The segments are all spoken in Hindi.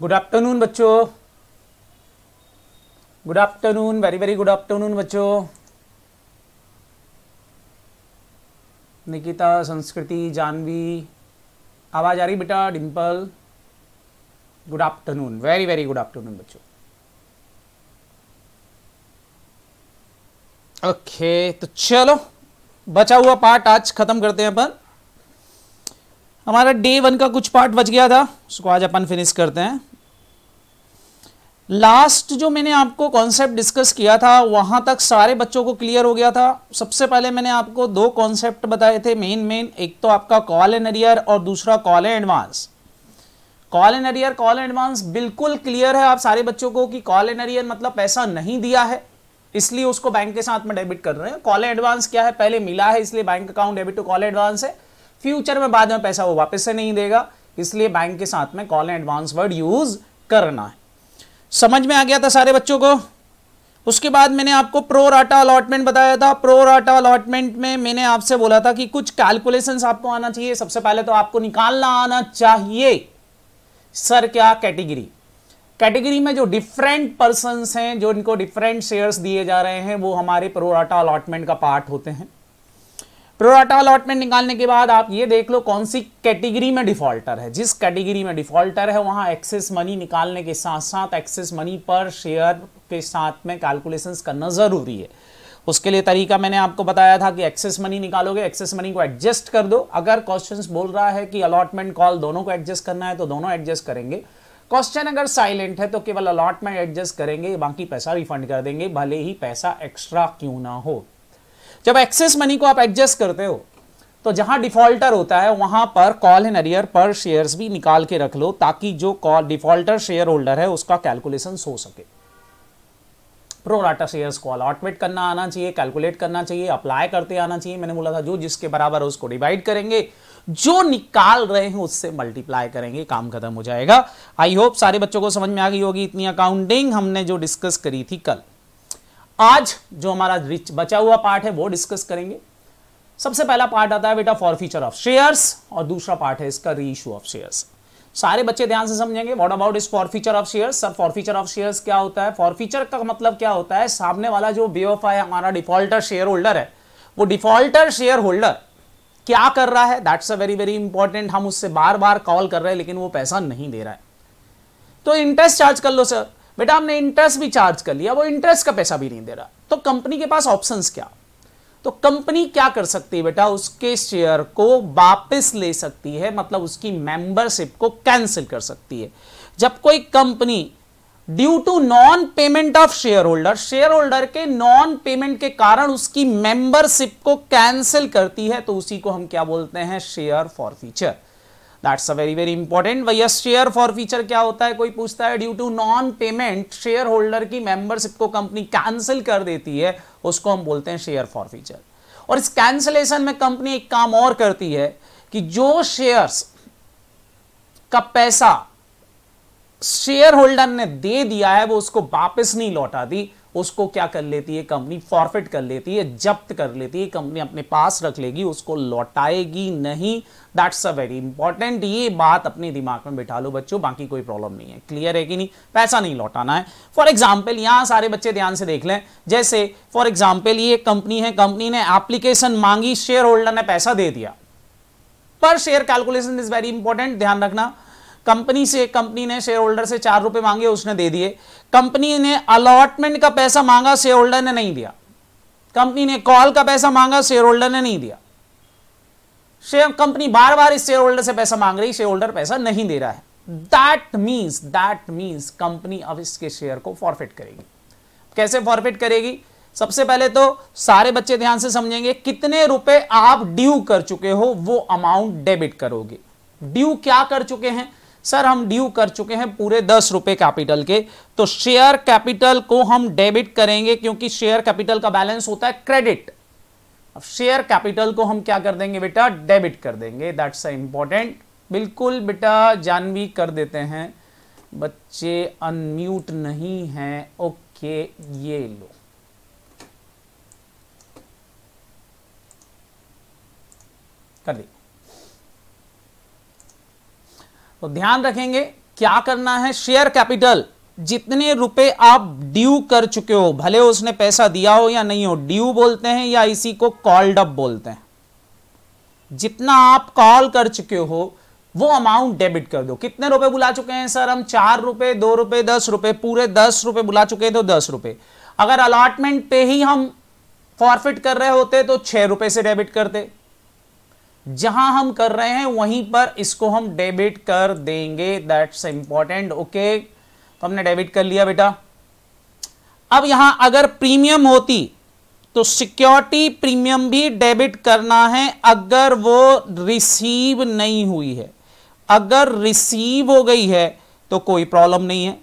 गुड आफ्टरनून बच्चों good afternoon very very good afternoon बच्चों निकिता संस्कृति जानवी आवाज़ आ रही बेटा Dimple good afternoon very very good afternoon बच्चों ओके तो चलो बचा हुआ पार्ट आज खत्म करते हैं अपन हमारा डे वन का कुछ पार्ट बच गया था उसको आज अपन फिनिश करते हैं लास्ट जो मैंने आपको कॉन्सेप्ट डिस्कस किया था वहां तक सारे बच्चों को क्लियर हो गया था सबसे पहले मैंने आपको दो कॉन्सेप्ट बताए थे मेन मेन एक तो आपका कॉल एंड अरियर और दूसरा call and advance call and arrear call and advance बिल्कुल क्लियर है आप सारे बच्चों को कि कॉल एंड अरियर मतलब पैसा नहीं दिया है इसलिए उसको बैंक के साथ में डेबिट कर रहे हैं कॉल एंड एडवांस क्या है पहले मिला है इसलिए bank account debit to call advance है फ्यूचर में बाद में पैसा वो वापस से नहीं देगा इसलिए बैंक के साथ में call and advance word use करना है समझ में आ गया था सारे बच्चों को उसके बाद मैंने आपको प्रो राटा अलॉटमेंट बताया था प्रो राटा अलॉटमेंट में मैंने आपसे बोला था कि कुछ कैलकुलेशंस आपको आना चाहिए सबसे पहले तो आपको निकालना आना चाहिए सर क्या कैटेगरी कैटेगरी में जो डिफरेंट पर्सन हैं जो इनको डिफरेंट शेयर्स दिए जा रहे हैं वो हमारे प्रोराटा अलॉटमेंट का पार्ट होते हैं प्रोराटा अलॉटमेंट निकालने के बाद आप ये देख लो कौन सी कैटेगरी में डिफॉल्टर है जिस कैटेगरी में डिफॉल्टर है वहां एक्सेस मनी निकालने के साथ साथ एक्सेस मनी पर शेयर के साथ में कैलकुलेशंस करना ज़रूरी है उसके लिए तरीका मैंने आपको बताया था कि एक्सेस मनी निकालोगे एक्सेस मनी को एडजस्ट कर दो अगर क्वेश्चन बोल रहा है कि अलॉटमेंट कॉल दोनों को एडजस्ट करना है तो दोनों एडजस्ट करेंगे क्वेश्चन अगर साइलेंट है तो केवल अलॉटमेंट एडजस्ट करेंगे बाकी पैसा रिफंड कर देंगे भले ही पैसा एक्स्ट्रा क्यों ना हो जब एक्सेस मनी को आप एडजस्ट करते हो तो जहां डिफॉल्टर होता है वहां पर कॉल एंड अरियर पर शेयर्स भी निकाल के रख लो ताकि जो कॉल डिफॉल्टर शेयर होल्डर है उसका कैलकुलेशन हो सके प्रोराटा शेयर्स को अलॉटमेंट करना आना चाहिए कैलकुलेट करना चाहिए अप्लाई करते आना चाहिए मैंने बोला था जो जिसके बराबर है उसको डिवाइड करेंगे जो निकाल रहे हैं उससे मल्टीप्लाई करेंगे काम खत्म हो जाएगा आई होप सारे बच्चों को समझ में आ गई होगी इतनी अकाउंटिंग हमने जो डिस्कस करी थी कल आज जो हमारा रिच बचा हुआ पार्ट है वो डिस्कस करेंगे सबसे पहला पार्ट आता है बेटा फॉर ऑफ शेयर्स और दूसरा पार्ट है इसका री इशू ऑफ शेयर्स सारे बच्चे ध्यान से समझेंगे व्हाट अबाउट इस for of shares sir for of shares क्या होता है फॉर का मतलब क्या होता है सामने वाला जो बे ऑफ आई हमारा डिफॉल्टर शेयर होल्डर है वो डिफॉल्टर शेयर होल्डर क्या कर रहा है that's a very very important हम उससे बार बार कॉल कर रहे हैं लेकिन वो पैसा नहीं दे रहा है तो इंटरेस्ट चार्ज कर लो सर बेटा हमने इंटरेस्ट भी चार्ज कर लिया वो इंटरेस्ट का पैसा भी नहीं दे रहा तो कंपनी के पास ऑप्शन क्या तो कंपनी क्या कर सकती है बेटा उसके शेयर को वापस ले सकती है मतलब उसकी मेंबरशिप को कैंसिल कर सकती है जब कोई company due to non payment of shareholder shareholder के नॉन पेमेंट के कारण उसकी मेंबरशिप को कैंसिल करती है तो उसी को हम क्या बोलते हैं share forfeiture that's a very very important भैया शेयर फॉर फीचर क्या होता है कोई पूछता है due to non payment shareholder की मेंबरशिप को कंपनी कैंसिल कर देती है उसको हम बोलते हैं शेयर फॉर फीचर और इस कैंसिलेशन में कंपनी एक काम और करती है कि जो शेयर्स का पैसा शेयर होल्डर ने दे दिया है वो उसको वापस नहीं लौटा दी उसको क्या कर लेती है कंपनी फॉरफिट कर लेती है जब्त कर लेती है कंपनी अपने पास रख लेगी उसको लौटाएगी नहीं दैट्स अ वेरी इंपॉर्टेंट ये बात अपने दिमाग में बिठा लो बच्चों बाकी कोई प्रॉब्लम नहीं है क्लियर है कि नहीं पैसा नहीं लौटाना है फॉर एग्जाम्पल यहां सारे बच्चे ध्यान से देख लें जैसे फॉर एग्जाम्पल ये कंपनी है कंपनी ने एप्लीकेशन मांगी शेयर होल्डर ने पैसा दे दिया पर share calculation is very important ध्यान रखना कंपनी से कंपनी ने शेयर होल्डर से चार रुपए मांगे उसने दे दिए कंपनी ने अलॉटमेंट का पैसा मांगा शेयर होल्डर ने नहीं दिया कंपनी ने कॉल का पैसा मांगा शेयर होल्डर ने नहीं दिया शेयर कंपनी बार बार इस शेयर होल्डर से पैसा मांग रही शेयर होल्डर पैसा नहीं दे रहा है that means that means company अब इसके शेयर को फॉरफिट करेगी कैसे फॉरफिट करेगी सबसे पहले तो सारे बच्चे ध्यान से समझेंगे कितने रुपए आप ड्यू कर चुके हो वो अमाउंट डेबिट करोगे ड्यू क्या कर चुके हैं सर हम ड्यू कर चुके हैं पूरे दस रुपए कैपिटल के तो शेयर कैपिटल को हम डेबिट करेंगे क्योंकि शेयर कैपिटल का बैलेंस होता है क्रेडिट अब शेयर कैपिटल को हम क्या कर देंगे बेटा डेबिट कर देंगे दैट्स इंपॉर्टेंट बिल्कुल बेटा जानवी कर देते हैं बच्चे अनम्यूट नहीं है ओके ये लो कर दी तो ध्यान रखेंगे क्या करना है शेयर कैपिटल जितने रुपए आप ड्यू कर चुके हो भले उसने पैसा दिया हो या नहीं हो ड्यू बोलते हैं या इसी को कॉल्ड अप बोलते हैं जितना आप कॉल कर चुके हो वो अमाउंट डेबिट कर दो कितने रुपए बुला चुके हैं सर हम चार रुपए दो रुपए दस रुपए पूरे दस रुपए बुला चुके हैं तो दस रुपए अगर अलॉटमेंट पे ही हम फॉरफिट कर रहे होते तो छह रुपए से डेबिट करते जहां हम कर रहे हैं वहीं पर इसको हम डेबिट कर देंगे दैट्स इंपॉर्टेंट ओके तो हमने डेबिट कर लिया बेटा अब यहां अगर प्रीमियम होती तो सिक्योरिटी प्रीमियम भी डेबिट करना है अगर वो रिसीव नहीं हुई है अगर रिसीव हो गई है तो कोई प्रॉब्लम नहीं है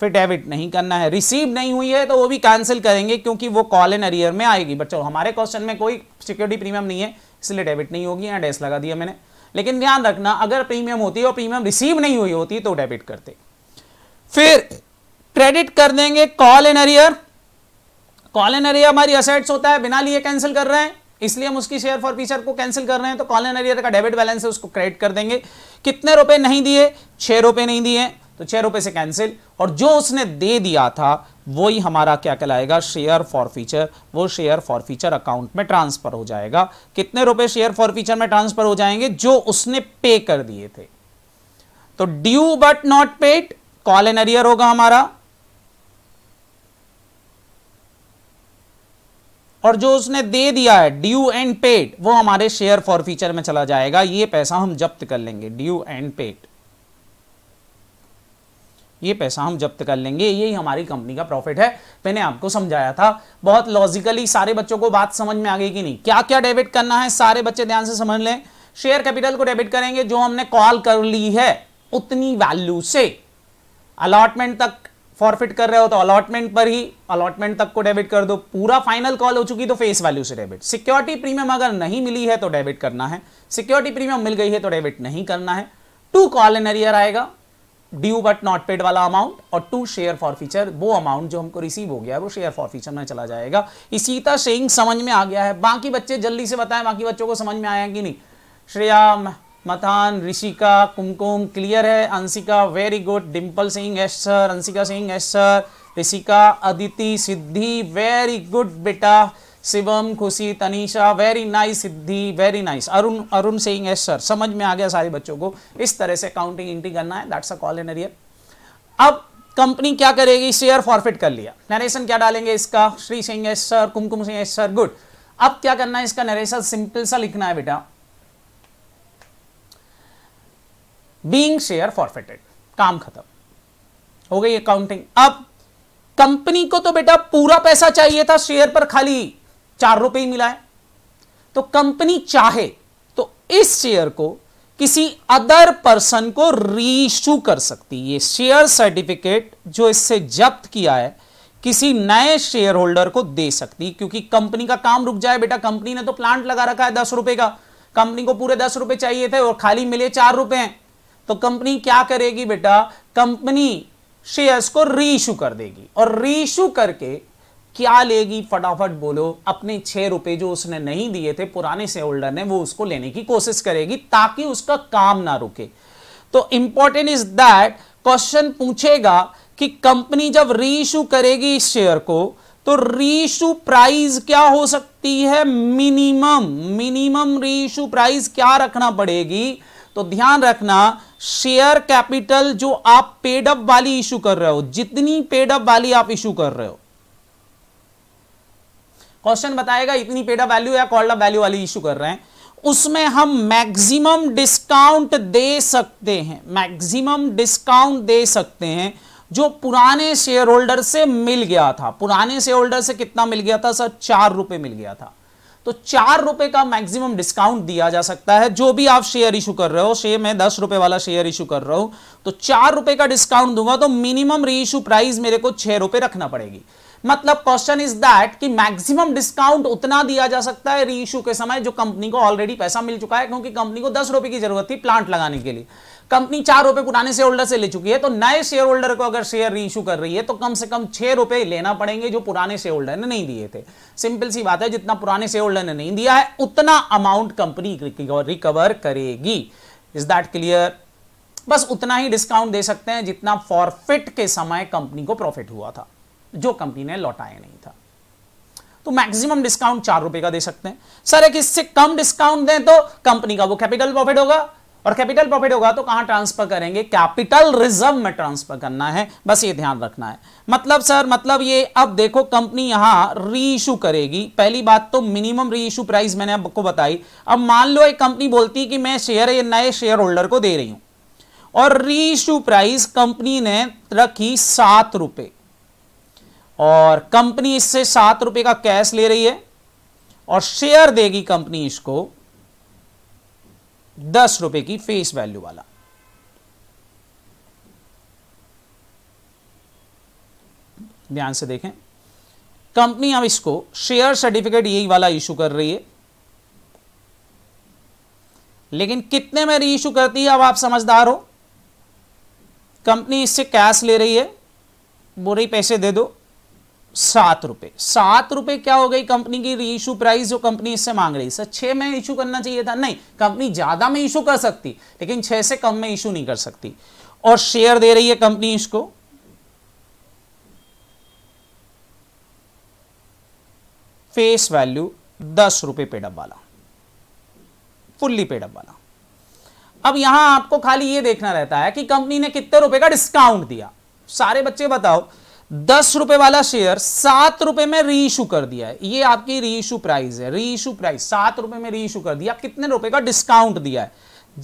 फिर डेबिट नहीं करना है रिसीव नहीं हुई है तो वो भी कैंसिल करेंगे क्योंकि वो कॉल इन अरियर में आएगी बच्चों हमारे क्वेश्चन में कोई सिक्योरिटी प्रीमियम नहीं है इसलिए डेबिट नहीं होगी यहाँ डैश लगा दिया मैंने लेकिन ध्यान रखना अगर प्रीमियम होती है और प्रीमियम रिसीव नहीं हुई होती तो डेबिट करते फिर क्रेडिट कर देंगे call in arrear call in arrear हमारी असेट्स होता है बिना लिए कैंसिल कर रहे हैं इसलिए हम उसकी शेयर फॉर फीचर को कैंसिल कर रहे हैं तो कॉल इन अरियर का डेबिट बैलेंस है उसको क्रेडिट कर देंगे कितने रुपए नहीं दिए छह रुपए नहीं दिए तो छह रुपए से कैंसिल और जो उसने दे दिया था वही हमारा क्या कहलाएगा शेयर फॉर फीचर वो शेयर फॉर फीचर अकाउंट में ट्रांसफर हो जाएगा कितने रुपए शेयर फॉर फीचर में ट्रांसफर हो जाएंगे जो उसने पे कर दिए थे तो due but not paid call in arrear होगा हमारा और जो उसने दे दिया है ड्यू एंड पेड वो हमारे शेयर फॉर फीचर में चला जाएगा ये पैसा हम जब्त कर लेंगे ड्यू एंड पेड ये पैसा हम जब्त कर लेंगे यही हमारी कंपनी का प्रॉफिट है मैंने आपको समझाया था बहुत लॉजिकली सारे बच्चों को बात समझ में आ गई कि नहीं क्या क्या डेबिट करना है सारे बच्चे ध्यान से समझ लें शेयर कैपिटल को डेबिट करेंगे जो हमने कॉल कर ली है उतनी वैल्यू से अलॉटमेंट तक फॉरफिट कर रहे हो तो अलॉटमेंट पर ही अलॉटमेंट तक को डेबिट कर दो पूरा फाइनल कॉल हो चुकी तो फेस वैल्यू से डेबिट सिक्योरिटी प्रीमियम अगर नहीं मिली है तो डेबिट करना है सिक्योरिटी प्रीमियम मिल गई है तो डेबिट नहीं करना है टू कॉल इन एरियर आएगा ड्यू बट नॉट पेड वाला अमाउंट और टू शेयर फॉर फीचर वो अमाउंट जो हमको रिसीव हो गया है वो शेयर फॉर फीचर में चला जाएगा इसीता शेइंग समझ में आ गया है बाकी बच्चे जल्दी से बताएं बाकी बच्चों को समझ में आया कि नहीं श्रेया मथान ऋषिका कुमकुम क्लियर है Anshika very good Dimple Singh Yash sir Anshika Singh yes sir Rishika Aditi Siddhi very good बेटा Shivam Khushi Tanisha very nice Siddhi very nice Arun Arun Singh yes sir समझ में आ गया सारे बच्चों को इस तरह से काउंटिंग इंट्री करना है that's a call in arrear अब कंपनी क्या करेगी शेयर फॉरफिट कर लिया नरेशन क्या डालेंगे इसका Shri Singh yes sir Kumkum Singh yes sir good अब क्या करना है इसका नरेशन सिंपल सा लिखना है बेटा बींग शेयर फॉरफिटेड काम खत्म हो गई अकाउंटिंग अब कंपनी को तो बेटा पूरा पैसा चाहिए था शेयर पर खाली चार रुपए ही मिला है तो कंपनी चाहे तो इस शेयर को किसी अदर पर्सन को रीशू कर सकती ये शेयर सर्टिफिकेट जो इससे जब्त किया है किसी नए शेयर होल्डर को दे सकती क्योंकि कंपनी का काम रुक जाए बेटा कंपनी ने तो प्लांट लगा रखा है दस रुपए का कंपनी को पूरे दस रुपए चाहिए थे और खाली मिले चार रुपए हैं तो कंपनी क्या करेगी बेटा कंपनी शेयर्स को रीशू कर देगी और रीइशू करके क्या लेगी फटाफट बोलो अपने छह रुपए जो उसने नहीं दिए थे पुराने शेयर होल्डर ने वो उसको लेने की कोशिश करेगी ताकि उसका काम ना रुके तो इंपॉर्टेंट इज दैट क्वेश्चन पूछेगा कि कंपनी जब रीइशू करेगी इस शेयर को तो रीइशू प्राइस क्या हो सकती है मिनिमम मिनिमम रीइशू प्राइस क्या रखना पड़ेगी तो ध्यान रखना शेयर कैपिटल जो आप पेडअप वाली इशू कर रहे हो जितनी पेडअप वाली आप इशू कर रहे हो क्वेश्चन बताएगा इतनी पेडा वैल्यू या कॉल अप वैल्यू वाली इश्यू कर रहे हैं उसमें हम मैक्सिमम डिस्काउंट दे सकते हैं मैक्सिमम डिस्काउंट दे सकते हैं जो पुराने शेयर होल्डर से मिल गया था पुराने शेयर होल्डर से कितना मिल गया था सर चार रुपए मिल गया था तो चार रुपए का मैक्सिमम डिस्काउंट दिया जा सकता है जो भी आप शेयर इशू कर रहे हो शेयर में दस रुपए वाला शेयर इशू कर रहा हूं तो चार रुपए का डिस्काउंट दूंगा तो मिनिमम री इशू प्राइस मेरे को छह रुपए रखना पड़ेगी मतलब क्वेश्चन इज दैट कि मैक्सिमम डिस्काउंट उतना दिया जा सकता है इश्यू के समय जो कंपनी को ऑलरेडी पैसा मिल चुका है क्योंकि कंपनी को दस रुपए की जरूरत थी प्लांट लगाने के लिए कंपनी चार रुपए पुराने शेयर होल्डर से ले चुकी है तो नए शेयर होल्डर को अगर शेयर रीइशू कर रही है तो कम से कम छह रुपए लेना पड़ेंगे जो पुराने शेयर होल्डर ने नहीं दिए थे सिंपल सी बात है जितना पुराने शेयर होल्डर ने नहीं दिया है उतना अमाउंट कंपनी रिकवर करेगी इज दैट क्लियर बस उतना ही डिस्काउंट दे सकते हैं जितना फॉरफिट के समय कंपनी को प्रॉफिट हुआ था जो कंपनी ने लौटाया नहीं था तो मैक्सिमम डिस्काउंट चार रुपए का दे सकते हैं सर एक इससे कम डिस्काउंट दें तो कंपनी का वो कैपिटल प्रॉफिट होगा और कैपिटल प्रॉफिट होगा तो कहां ट्रांसफर करेंगे कैपिटल रिजर्व में ट्रांसफर करना है बस ये ध्यान रखना है मतलब सर मतलब ये अब देखो कंपनी यहां रीइशू करेगी पहली बात तो मिनिमम रीइशू प्राइस मैंने आपको बताई अब मान लो एक कंपनी बोलती कि मैं शेयर नए शेयर होल्डर को दे रही हूं और रीइशू प्राइस कंपनी ने रखी सात रुपए और कंपनी इससे सात रुपये का कैश ले रही है और शेयर देगी कंपनी इसको दस रुपए की फेस वैल्यू वाला ध्यान से देखें कंपनी अब इसको शेयर सर्टिफिकेट यही वाला इशू कर रही है लेकिन कितने में री इशू करती है अब आप समझदार हो कंपनी इससे कैश ले रही है बोल रही पैसे दे दो सात रुपए सात रुपए क्या हो गई कंपनी की रीइशू प्राइस जो कंपनी इससे मांग रही सर छह में इशू करना चाहिए था नहीं कंपनी ज्यादा में इशू कर सकती लेकिन छह से कम में इशू नहीं कर सकती और शेयर दे रही है कंपनी इसको फेस वैल्यू दस रुपए पेडअप वाला फुल्ली पेडअप वाला अब यहां आपको खाली यह देखना रहता है कि कंपनी ने कितने रुपए का डिस्काउंट दिया सारे बच्चे बताओ दस रुपए वाला शेयर सात रुपए में रीइशू कर दिया है ये आपकी रीइशू प्राइस है रीइशू प्राइस सात रुपए में री इशू कर दिया कितने रुपए का डिस्काउंट दिया है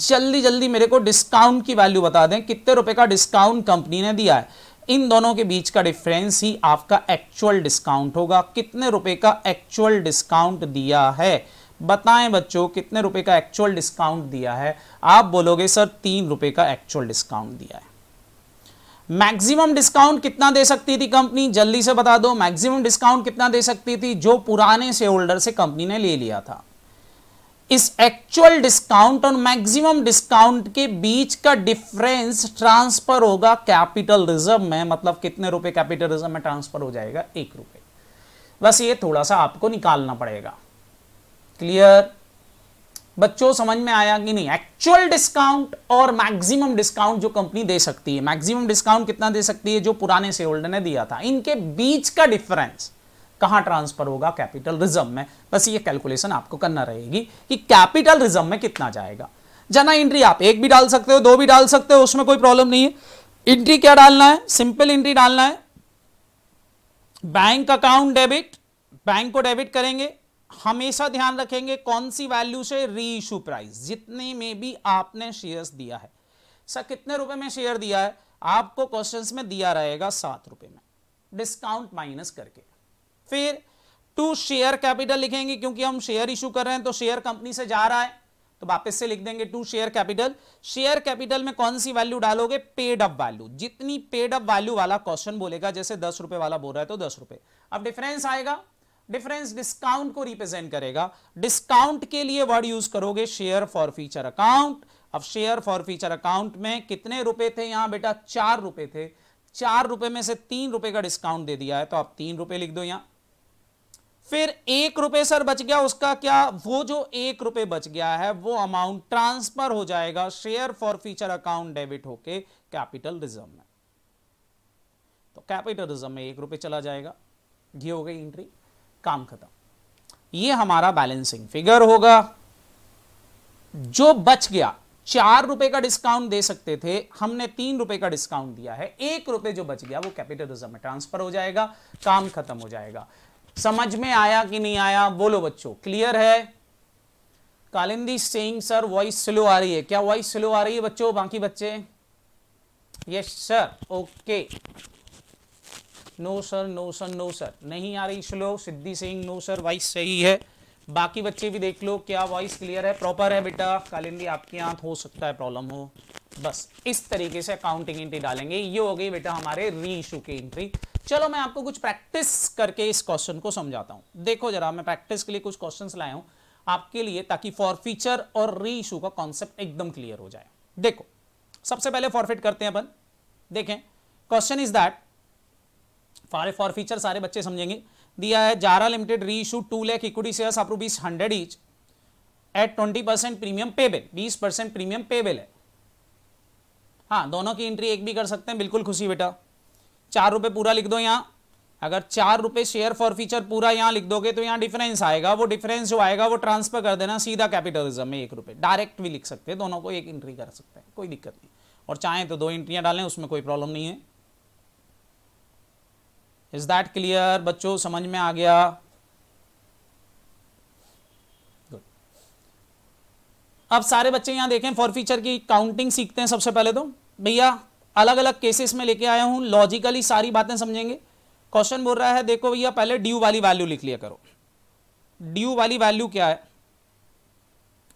जल्दी जल्दी मेरे को डिस्काउंट की वैल्यू बता दें कितने रुपए का डिस्काउंट कंपनी ने दिया है इन दोनों के बीच का डिफरेंस ही आपका एक्चुअल डिस्काउंट होगा कितने रुपए का एक्चुअल डिस्काउंट दिया है बताएं बच्चों कितने रुपए का एक्चुअल डिस्काउंट दिया है आप बोलोगे सर तीन रुपए का एक्चुअल डिस्काउंट दिया है मैक्सिमम डिस्काउंट कितना दे सकती थी कंपनी जल्दी से बता दो मैक्सिमम डिस्काउंट कितना दे सकती थी जो पुराने शेयर होल्डर से कंपनी ने ले लिया था इस एक्चुअल डिस्काउंट और मैक्सिमम डिस्काउंट के बीच का डिफरेंस ट्रांसफर होगा कैपिटल रिजर्व में मतलब कितने रुपए कैपिटल रिजर्व में ट्रांसफर हो जाएगा एक रुपए बस ये थोड़ा सा आपको निकालना पड़ेगा क्लियर बच्चों समझ में आया कि नहीं एक्चुअल डिस्काउंट और मैक्सिमम डिस्काउंट जो कंपनी दे सकती है मैक्सिमम डिस्काउंट कितना दे सकती है जो पुराने शेयर होल्डर ने दिया था इनके बीच का डिफरेंस कहां ट्रांसफर होगा कैपिटल रिजर्व में बस ये कैलकुलेशन आपको करना रहेगी कि कैपिटल रिजर्व में कितना जाएगा जना एंट्री आप एक भी डाल सकते हो दो भी डाल सकते हो उसमें कोई प्रॉब्लम नहीं है एंट्री क्या डालना है सिंपल एंट्री डालना है बैंक अकाउंट डेबिट बैंक को डेबिट करेंगे हमेशा ध्यान रखेंगे कौन सी वैल्यू से री इशू प्राइस जितने में भी आपने शेयर्स दिया है सर कितने रुपए में शेयर दिया है आपको क्वेश्चंस में दिया रहेगा सात रुपए में डिस्काउंट माइनस करके फिर टू शेयर कैपिटल लिखेंगे क्योंकि हम शेयर इशू कर रहे हैं तो शेयर कंपनी से जा रहा है तो वापस से लिख देंगे to share capital share capital में कौन सी वैल्यू डालोगे पेड अप वैल्यू जितनी पेड अप वैल्यू वाला क्वेश्चन बोलेगा जैसे दस रुपए वाला बोल रहा है तो दस रुपए अब डिफरेंस आएगा डिफरेंस डिस्काउंट को रिप्रेजेंट करेगा डिस्काउंट के लिए वर्ड यूज करोगे शेयर फॉर फीचर अकाउंट अब शेयर फॉर फीचर अकाउंट में कितने रुपए थे यहां बेटा चार रुपए थे चार रुपए में से तीन रुपए का डिस्काउंट दे दिया है तो आप तीन रुपए लिख दो यहां फिर एक रुपए सर बच गया उसका क्या वो जो एक रुपए बच गया है वो अमाउंट ट्रांसफर हो जाएगा share forfeiture account debit होके कैपिटल रिजर्व में तो कैपिटल रिजर्व में एक रुपए चला जाएगा ये हो गई एंट्री काम खत्म ये हमारा बैलेंसिंग फिगर होगा जो बच गया चार रुपए का डिस्काउंट दे सकते थे हमने तीन रुपए का डिस्काउंट दिया है एक रुपए जो बच गया वो कैपिटलिज्म में ट्रांसफर हो जाएगा काम खत्म हो जाएगा समझ में आया कि नहीं आया बोलो बच्चों क्लियर है Kalindi Singh sir voice slow आ रही है क्या वॉइस स्लो आ रही है बच्चों बाकी बच्चे yes sir okay no sir no sir no sir नहीं आ रही slow Siddhi Singh no sir voice सही है बाकी बच्चे भी देख लो क्या वॉइस क्लियर है प्रॉपर है बेटा कालिंदी आपके यहाँ हो सकता है प्रॉब्लम हो बस इस तरीके से अकाउंटिंग एंट्री डालेंगे ये हो गई बेटा हमारे री इशू की एंट्री चलो मैं आपको कुछ प्रैक्टिस करके इस क्वेश्चन को समझाता हूँ देखो जरा मैं प्रैक्टिस के लिए कुछ क्वेश्चन लाया हूँ आपके लिए ताकि फॉरफीचर और री इशू का कॉन्सेप्ट एकदम क्लियर हो जाए देखो सबसे पहले फॉरफिट करते हैं अपन देखें क्वेश्चन इज दैट सारे फॉर फीचर सारे बच्चे समझेंगे दिया है Zara limited reissue two lakh equity share of rupees hundred each at twenty percent premium payable बीस परसेंट प्रीमियम पेबल है हाँ दोनों की एंट्री एक भी कर सकते हैं बिल्कुल खुशी बेटा चार रुपये पूरा लिख दो यहाँ अगर चार रुपये शेयर फॉर फीचर पूरा यहाँ लिख दोगे तो यहाँ डिफरेंस आएगा वो डिफरेंस जो आएगा वो ट्रांसफर कर देना सीधा कैपिटलिज्म में एक रुपये डायरेक्ट भी लिख सकते हैं दोनों को एक एंट्री कर सकते हैं कोई दिक्कत नहीं और चाहें तो दो एंट्रियाँ डालें उसमें कोई प्रॉब्लम नहीं है इज दैट क्लियर बच्चों समझ में आ गया गुड अब सारे बच्चे यहां देखें फॉर फीचर की काउंटिंग सीखते हैं सबसे पहले तो भैया अलग अलग केसेस में लेके आया हूं लॉजिकली सारी बातें समझेंगे क्वेश्चन बोल रहा है देखो भैया पहले ड्यू वाली वैल्यू लिख लिया करो ड्यू वाली वैल्यू क्या है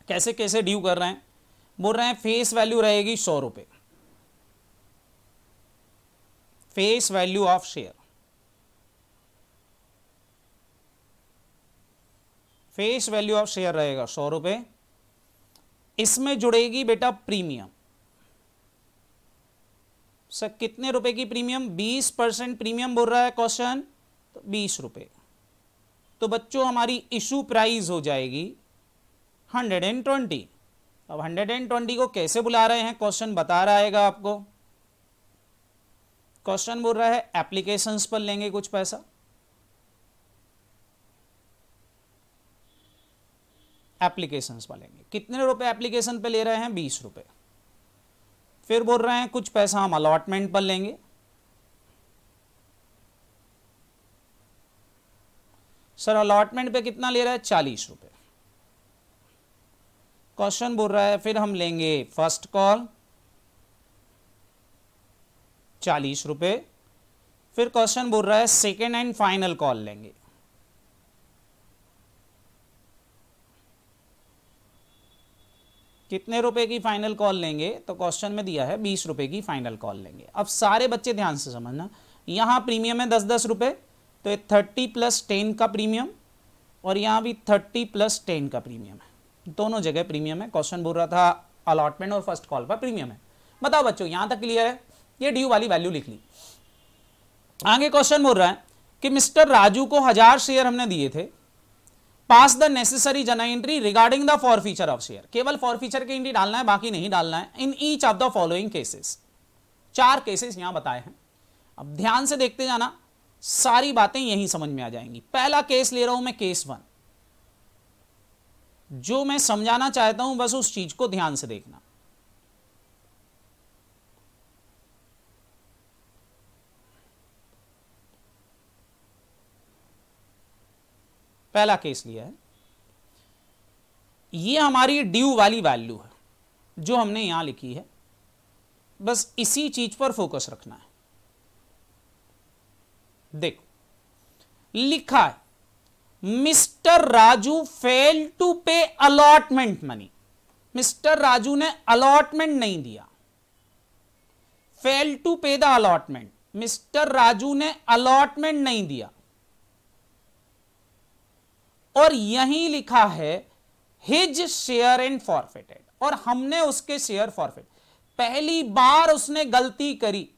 कैसे कैसे ड्यू कर रहे हैं बोल रहे हैं फेस वैल्यू रहेगी सौ रुपये face value of share face value of share रहेगा सौ रुपए इसमें जुड़ेगी बेटा प्रीमियम सर कितने रुपए की प्रीमियम बीस परसेंट प्रीमियम बोल रहा है क्वेश्चन तो बीस रुपए तो बच्चों हमारी इशू प्राइस हो जाएगी हंड्रेड एंड ट्वेंटी अब हंड्रेड एंड ट्वेंटी को कैसे बुला रहे हैं क्वेश्चन बता रहा है आपको क्वेश्चन बोल रहा है एप्लीकेशंस पर लेंगे कुछ पैसा एप्लीकेशंस लेंगे कितने रुपए एप्लीकेशन पे ले रहे हैं बीस रुपये फिर बोल रहे हैं कुछ पैसा हम अलॉटमेंट पर लेंगे सर अलॉटमेंट पे कितना ले रहा है चालीस रुपये क्वेश्चन बोल रहा है फिर हम लेंगे फर्स्ट कॉल चालीस रुपये फिर क्वेश्चन बोल रहा है सेकेंड एंड फाइनल कॉल लेंगे कितने रुपए की फाइनल कॉल लेंगे तो क्वेश्चन में दिया है बीस रुपए की फाइनल कॉल लेंगे अब सारे बच्चे ध्यान से समझना यहाँ प्रीमियम है दस दस रुपये तो ये थर्टी प्लस टेन का प्रीमियम और यहाँ भी थर्टी प्लस टेन का प्रीमियम है दोनों जगह प्रीमियम है क्वेश्चन बोल रहा था अलॉटमेंट और फर्स्ट कॉल पर प्रीमियम है बताओ बच्चों यहाँ तक क्लियर है ये ड्यू वाली वैल्यू लिख ली आगे क्वेश्चन बोल रहा है कि मिस्टर राजू को हजार शेयर हमने दिए थे pass the necessary journal entry regarding the forfeiture of share केवल फॉर फीचर की एंट्री डालना है बाकी नहीं डालना है in each of the following cases चार केसेस यहां बताए हैं अब ध्यान से देखते जाना सारी बातें यहीं समझ में आ जाएंगी पहला केस ले रहा हूं मैं केस वन जो मैं समझाना चाहता हूं बस उस चीज को ध्यान से देखना पहला केस लिया है ये हमारी ड्यू वाली वैल्यू है जो हमने यहां लिखी है बस इसी चीज पर फोकस रखना है देखो लिखा है mister Raju fail to pay allotment money mister Raju ने अलॉटमेंट नहीं दिया fail to pay the allotment mister Raju ने अलॉटमेंट नहीं दिया और यही लिखा है हिज शेयर एंड फॉरफिटेड और हमने उसके शेयर फॉरफिट पहली बार उसने गलती करी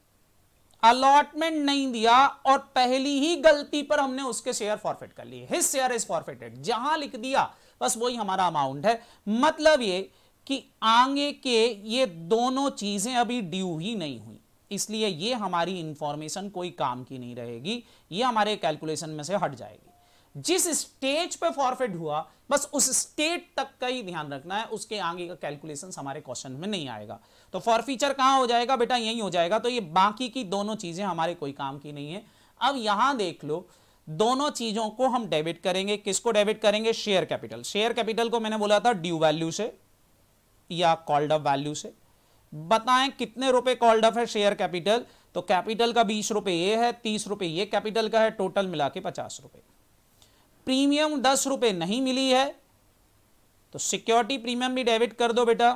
अलॉटमेंट नहीं दिया और पहली ही गलती पर हमने उसके शेयर फॉरफिट कर लिए हिज शेयर इज फॉरफिटेड जहां लिख दिया बस वही हमारा अमाउंट है मतलब ये कि आगे के ये दोनों चीजें अभी ड्यू ही नहीं हुई इसलिए ये हमारी इंफॉर्मेशन कोई काम की नहीं रहेगी ये हमारे कैलकुलेशन में से हट जाएगी जिस स्टेज पे फॉरफिट हुआ बस उस स्टेट तक का ही ध्यान रखना है उसके आगे का कैलकुलेशन हमारे क्वेश्चन में नहीं आएगा तो फॉरफीचर कहां हो जाएगा बेटा यही हो जाएगा तो ये बाकी की दोनों चीज़ें हमारे कोई काम की नहीं है अब यहां देख लो दोनों चीज़ों को हम डेबिट करेंगे किसको डेबिट करेंगे शेयर कैपिटल शेयर कैपिटल को मैंने बोला था ड्यू वैल्यू से या कॉल्ड अप वैल्यू से बताएं कितने रुपए कॉल्ड अप है शेयर कैपिटल तो कैपिटल का बीस रुपए ये है तीस रुपए ये कैपिटल का है टोटल मिला के पचास रुपए प्रीमियम दस रुपये नहीं मिली है तो सिक्योरिटी प्रीमियम भी डेबिट कर दो बेटा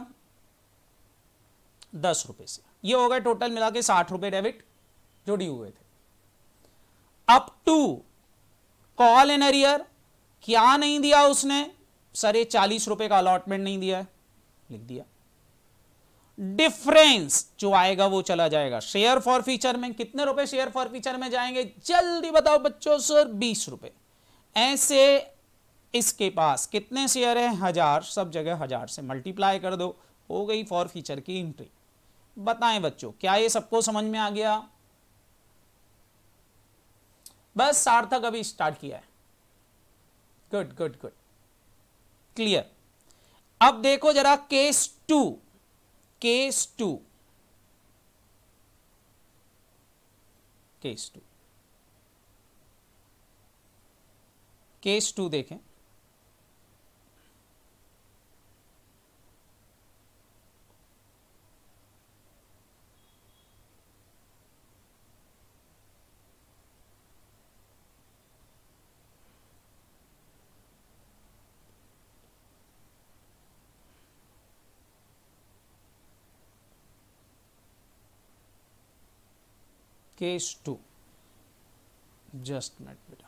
दस रुपये से ये हो गए टोटल मिला के साठ रुपये डेबिट जुड़ी हुए थे up to call in arrear क्या नहीं दिया उसने सर ये चालीस रुपये का अलॉटमेंट नहीं दिया है लिख दिया डिफरेंस जो आएगा वो चला जाएगा शेयर फॉर फ्यूचर में कितने रुपए शेयर फॉर फ्यूचर में जाएंगे जल्दी बताओ बच्चों सर बीस रुपए ऐसे इसके पास कितने शेयर हैं हज़ार सब जगह हज़ार से मल्टीप्लाई कर दो हो गई फॉर फीचर की एंट्री बताएं बच्चों क्या ये सबको समझ में आ गया बस सार्थक अभी स्टार्ट किया है गुड गुड गुड क्लियर अब देखो जरा case two case two case two case two देखें case two just mate minute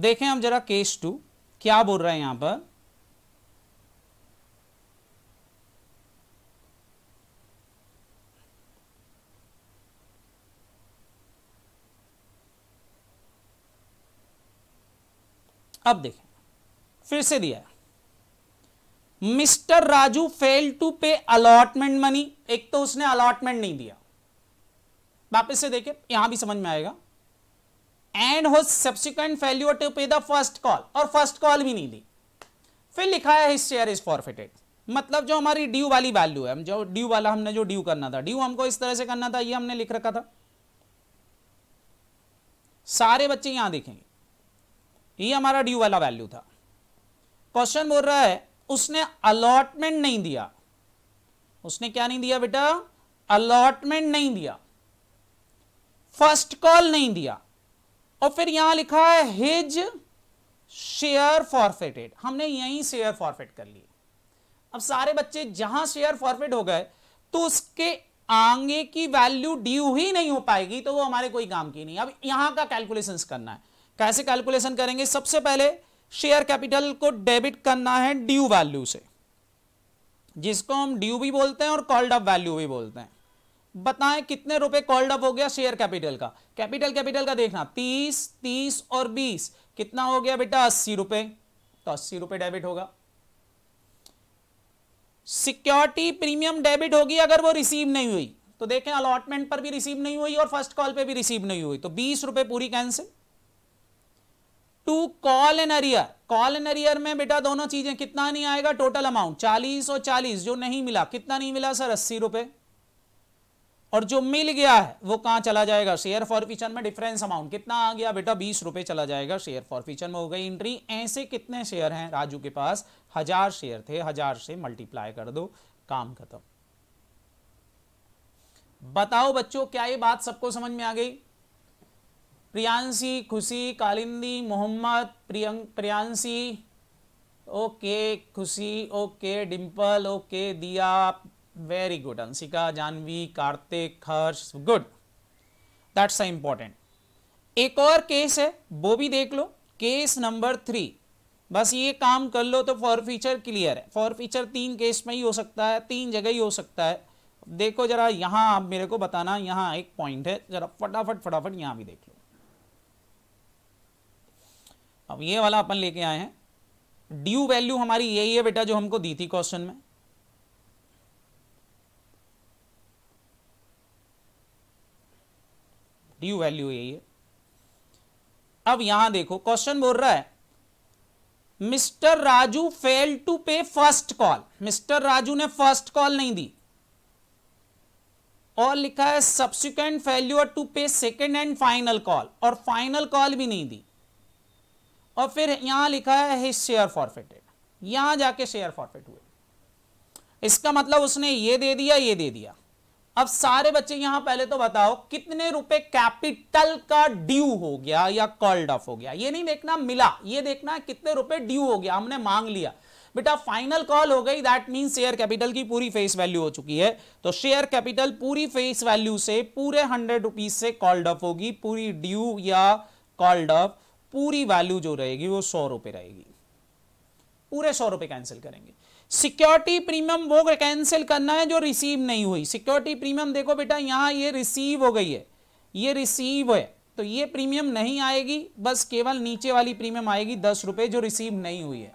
देखें हम जरा केस टू क्या बोल रहा है यहां पर अब देखें फिर से दिया mister Raju fail to pay allotment money एक तो उसने अलॉटमेंट नहीं दिया वापस से देखें यहां भी समझ में आएगा एंड हो subsequent failure to pay the first call और फर्स्ट कॉल भी नहीं दी फिर लिखा है हिस्स शेयर इज फॉरफिटेड मतलब जो हमारी ड्यू वाली वैल्यू है जो ड्यू वाला हमने जो ड्यू करना था ड्यू हमको इस तरह से करना था ये हमने लिख रखा था सारे बच्चे यहां देखेंगे ये हमारा ड्यू वाला वैल्यू था क्वेश्चन बोल रहा है उसने अलॉटमेंट नहीं दिया उसने क्या नहीं दिया बेटा अलॉटमेंट नहीं दिया फर्स्ट कॉल नहीं दिया और फिर यहां लिखा है हिज शेयर फॉरफिटेड हमने यहीं शेयर फॉरफिट कर लिए अब सारे बच्चे जहां शेयर फॉरफिट हो गए तो उसके आगे की वैल्यू ड्यू ही नहीं हो पाएगी तो वो हमारे कोई काम की नहीं अब यहां का कैलकुलेशन करना है कैसे कैलकुलेशन करेंगे सबसे पहले शेयर कैपिटल को डेबिट करना है ड्यू वैल्यू से जिसको हम ड्यू भी बोलते हैं और कॉल्ड अप वैल्यू भी बोलते हैं बताएं कितने रुपए कॉल्ड अप हो गया शेयर कैपिटल का कैपिटल कैपिटल का देखना तीस तीस और बीस कितना हो गया बेटा अस्सी रुपए तो अस्सी रुपए डेबिट होगा सिक्योरिटी प्रीमियम डेबिट होगी अगर वो रिसीव नहीं हुई तो देखें अलॉटमेंट पर भी रिसीव नहीं हुई और फर्स्ट कॉल पे भी रिसीव नहीं हुई तो बीस रुपए पूरी cancel to call in arrear call in arrear में बेटा दोनों चीजें कितना नहीं आएगा टोटल अमाउंट चालीस और चालीस जो नहीं मिला कितना नहीं मिला सर अस्सी रुपए और जो मिल गया है वो कहां चला जाएगा शेयर फ्यूचर में डिफरेंस अमाउंट कितना आ गया बेटा बीस रुपए चला जाएगा शेयर फ्यूचर में हो गई एंट्री ऐसे कितने शेयर हैं राजू के पास हजार शेयर थे हजार से मल्टीप्लाई कर दो काम खत्म बताओ बच्चों क्या ये बात सबको समझ में आ गई प्रियांशी खुशी Kalindi Mohammad Priyam Priyanshi okay Khushi okay Dimple okay Diya very good Anshika Janvi Kartik Harsh good that's a important एक और केस है वो भी देख लो केस नंबर थ्री बस ये काम कर लो तो फॉर फीचर क्लियर है फॉर फीचर तीन केस में ही हो सकता है तीन जगह ही हो सकता है देखो जरा यहां आप मेरे को बताना यहां एक पॉइंट है जरा फटाफट फटाफट यहां भी देख लो अब ये वाला अपन लेके आए हैं ड्यू वैल्यू हमारी यही है बेटा जो हमको दी थी क्वेश्चन में ड्यू वैल्यू यही है अब यहां देखो क्वेश्चन बोल रहा है mister Raju fail to pay first call mister Raju ने फर्स्ट कॉल नहीं दी और लिखा है subsequent failure to pay second and final call और फाइनल कॉल भी नहीं दी और फिर यहां लिखा है हिज शेयर फॉरफिटेड यहां जाके शेयर फॉरफिट हुए इसका मतलब उसने ये दे दिया ये दे दिया अब सारे बच्चे यहां पहले तो बताओ कितने रुपए कैपिटल का ड्यू हो गया या कॉल्ड ऑफ हो गया ये नहीं देखना मिला ये देखना कितने रुपए ड्यू हो गया हमने मांग लिया बेटा फाइनल कॉल हो गई दैट मीन शेयर कैपिटल की पूरी फेस वैल्यू हो चुकी है तो शेयर कैपिटल पूरी फेस वैल्यू से पूरे हंड्रेड रुपीज से कॉल्ड ऑफ होगी पूरी ड्यू या कॉल्ड ऑफ पूरी वैल्यू जो रहेगी वो सौ रुपए रहेगी पूरे सौ रुपए कैंसिल करेंगे सिक्योरिटी प्रीमियम वो कैंसिल करना है जो रिसीव नहीं हुई सिक्योरिटी प्रीमियम देखो बेटा यहां ये रिसीव हो गई है ये रिसीव है तो ये प्रीमियम नहीं आएगी बस केवल नीचे वाली प्रीमियम आएगी दस रुपये जो रिसीव नहीं हुई है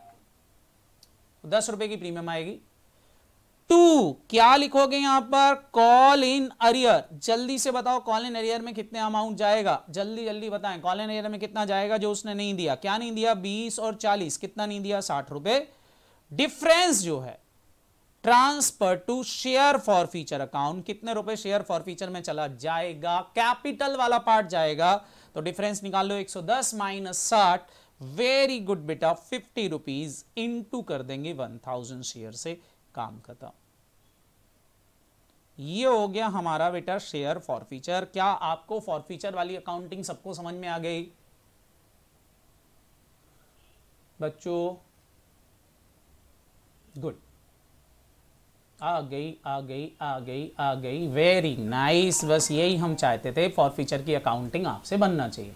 तो दस रुपए की प्रीमियम आएगी टू क्या लिखोगे यहां पर कॉल इन अरियर जल्दी से बताओ कॉल इन अरियर में कितने अमाउंट जाएगा जल्दी जल्दी बताएं कॉल इन अरियर में कितना जाएगा जो उसने नहीं दिया क्या नहीं दिया बीस और चालीस कितना नहीं दिया साठ रुपए डिफरेंस जो है transfer to share forfeiture account कितने रुपए शेयर फॉर फ्यूचर में चला जाएगा कैपिटल वाला पार्ट जाएगा तो डिफरेंस निकाल लो 110 सौ दस माइनस साठ वेरी गुड बेटा फिफ्टी रुपीज इंटू कर देंगे वन थाउजेंड शेयर से काम खत्म ये हो गया हमारा बेटा शेयर फॉर फ्यूचर क्या आपको फॉर फ्यूचर वाली अकाउंटिंग सबको समझ में आ गई बच्चों गुड आ गई आ गई आ गई आ गई वेरी नाइस बस यही हम चाहते थे फॉर फ्यूचर की अकाउंटिंग आपसे बनना चाहिए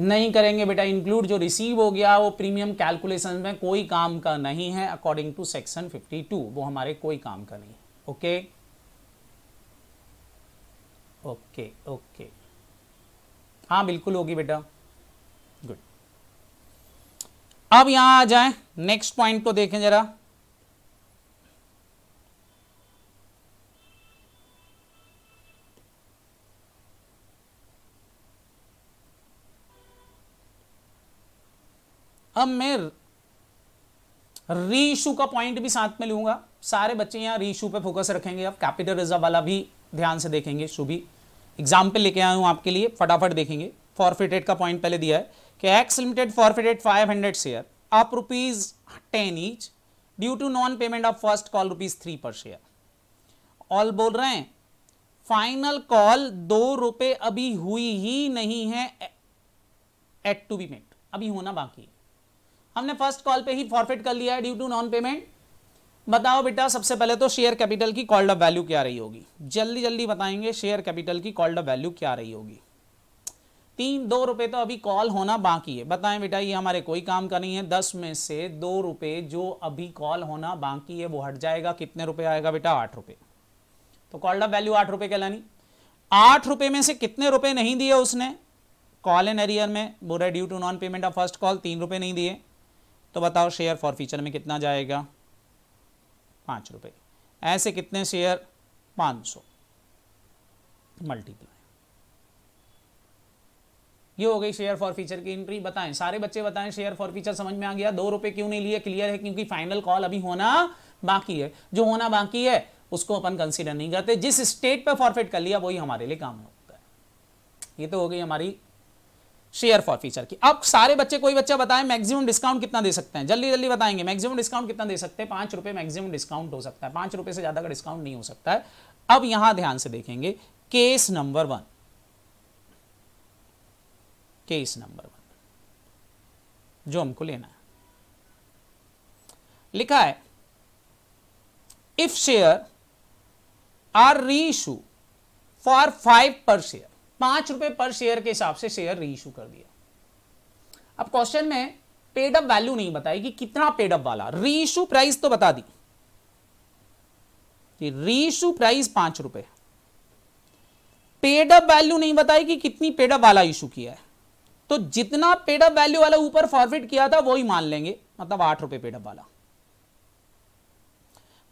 नहीं करेंगे बेटा इंक्लूड जो रिसीव हो गया वो प्रीमियम कैलकुलेशन में कोई काम का नहीं है अकॉर्डिंग टू सेक्शन 52 वो हमारे कोई काम का नहीं ओके ओके ओके हाँ बिल्कुल होगी बेटा अब यहां आ जाए नेक्स्ट पॉइंट को देखें जरा अब मैं इशू का पॉइंट भी साथ में लूंगा सारे बच्चे यहां री इशू पर फोकस रखेंगे अब कैपिटल रिजर्व वाला भी ध्यान से देखेंगे शुभी एग्जाम्पल लेके आया हूं आपके लिए फटाफट देखेंगे फॉरफिटेड का पॉइंट पहले दिया है कि X limited forfeited 500 share of rupees ten each due to non payment of first call rupees three per share all बोल रहे हैं फाइनल कॉल दो रुपए अभी हुई ही नहीं है एट टू बी मेड अभी होना बाकी है हमने फर्स्ट कॉल पे ही फॉरफिट कर लिया है ड्यू टू नॉन पेमेंट बताओ बेटा सबसे पहले तो शेयर कैपिटल की कॉल्ड अप वैल्यू क्या रही होगी जल्दी जल्दी बताएंगे शेयर कैपिटल की कॉल्ड अप वैल्यू क्या रही होगी तीन दो रुपए तो अभी कॉल होना बाकी है बताएं बेटा ये हमारे कोई काम का नहीं है दस में से दो रुपए जो अभी कॉल होना बाकी है वो हट जाएगा कितने रुपए आएगा बेटा आठ रुपए तो कॉल्ड अप वैल्यू आठ रुपए कहलानी आठ रुपए में से कितने रुपए नहीं दिए उसने कॉल इन एरियर में बोरा due to non payment of first call तीन रुपए नहीं दिए तो बताओ शेयर फॉर फ्यूचर में कितना जाएगा पांच रुपये ऐसे कितने शेयर पाँच सौ मल्टीपल ये हो गई शेयर फॉर फीचर की एंट्री बताएं सारे बच्चे बताएं शेयर फॉर फीचर समझ में आ गया दो रुपए क्यों नहीं लिए क्लियर है क्योंकि फाइनल कॉल अभी होना बाकी है जो होना बाकी है उसको अपन कंसिडर नहीं करते जिस स्टेट पर फॉरफिट कर लिया वही हमारे लिए काम होता है ये तो हो गई हमारी शेयर फॉर फीचर की अब सारे बच्चे कोई बच्चा बताएं मैक्सिमम डिस्काउंट कितना दे सकते हैं जल्दी जल्दी बताएंगे मैक्सिमम डिस्काउंट कितना दे सकते हैं पांच रुपये मैक्सिमम डिस्काउंट हो सकता है पांच रुपये से ज़्यादा का डिस्काउंट नहीं हो सकता है अब यहां ध्यान से देखेंगे case number one case number one जो हमको लेना है लिखा है if share are reissue for five per share पांच रुपए पर शेयर के हिसाब से शेयर री इशू कर दिया अब क्वेश्चन में पेडअप वैल्यू नहीं बताई कि कितना पेडअप वाला री इशू प्राइस तो बता दी कि री इशू प्राइस पांच रुपए पेडअप वैल्यू नहीं बताई कि कितनी पेडअप वाला इशू किया है तो जितना पेडअप वैल्यू वाला ऊपर फॉरफिट किया था वो ही मान लेंगे मतलब आठ रुपए पेडअप वाला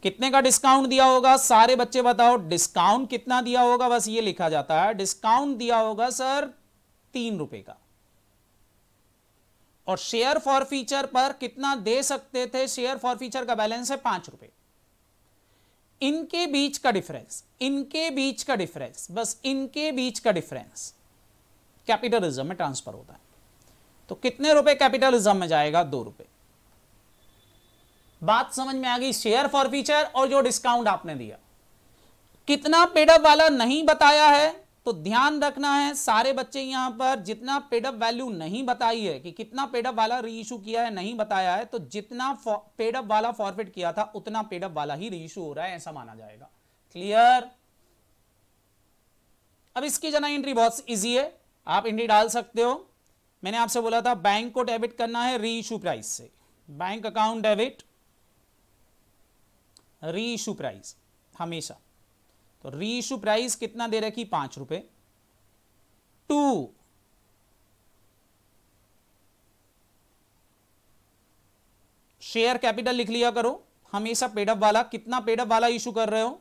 कितने का डिस्काउंट दिया होगा सारे बच्चे बताओ डिस्काउंट कितना दिया होगा बस ये लिखा जाता है डिस्काउंट दिया होगा सर तीन रुपए का और शेयर फॉर फीचर पर कितना दे सकते थे शेयर फॉर फीचर का बैलेंस है पांच रुपए इनके बीच का डिफरेंस इनके बीच का डिफरेंस बस इनके बीच का डिफरेंस कैपिटलिज्म में ट्रांसफर होता है तो कितने रुपए कैपिटलिज्म में जाएगा दो रुपए बात समझ में आ गई शेयर फॉर फीचर और जो डिस्काउंट आपने दिया कितना पेडअप वाला नहीं बताया है तो ध्यान रखना है सारे बच्चे यहां पर जितना पेडअप वैल्यू नहीं बताई है कि कितना पेडअप वाला रीइशू किया है नहीं बताया है तो जितना पेडअप वाला फॉरफिट किया था उतना पेडअप वाला ही रीइशू हो रहा है ऐसा माना जाएगा क्लियर अब इसकी जना एंट्री बहुत इजी है आप इंडी डाल सकते हो मैंने आपसे बोला था बैंक को डेबिट करना है री इशू प्राइस से bank account debit reissue price हमेशा तो री इशू प्राइस कितना दे रखी पांच रुपए टू शेयर कैपिटल लिख लिया करो हमेशा पेडअप वाला कितना पेडअप वाला इशू कर रहे हो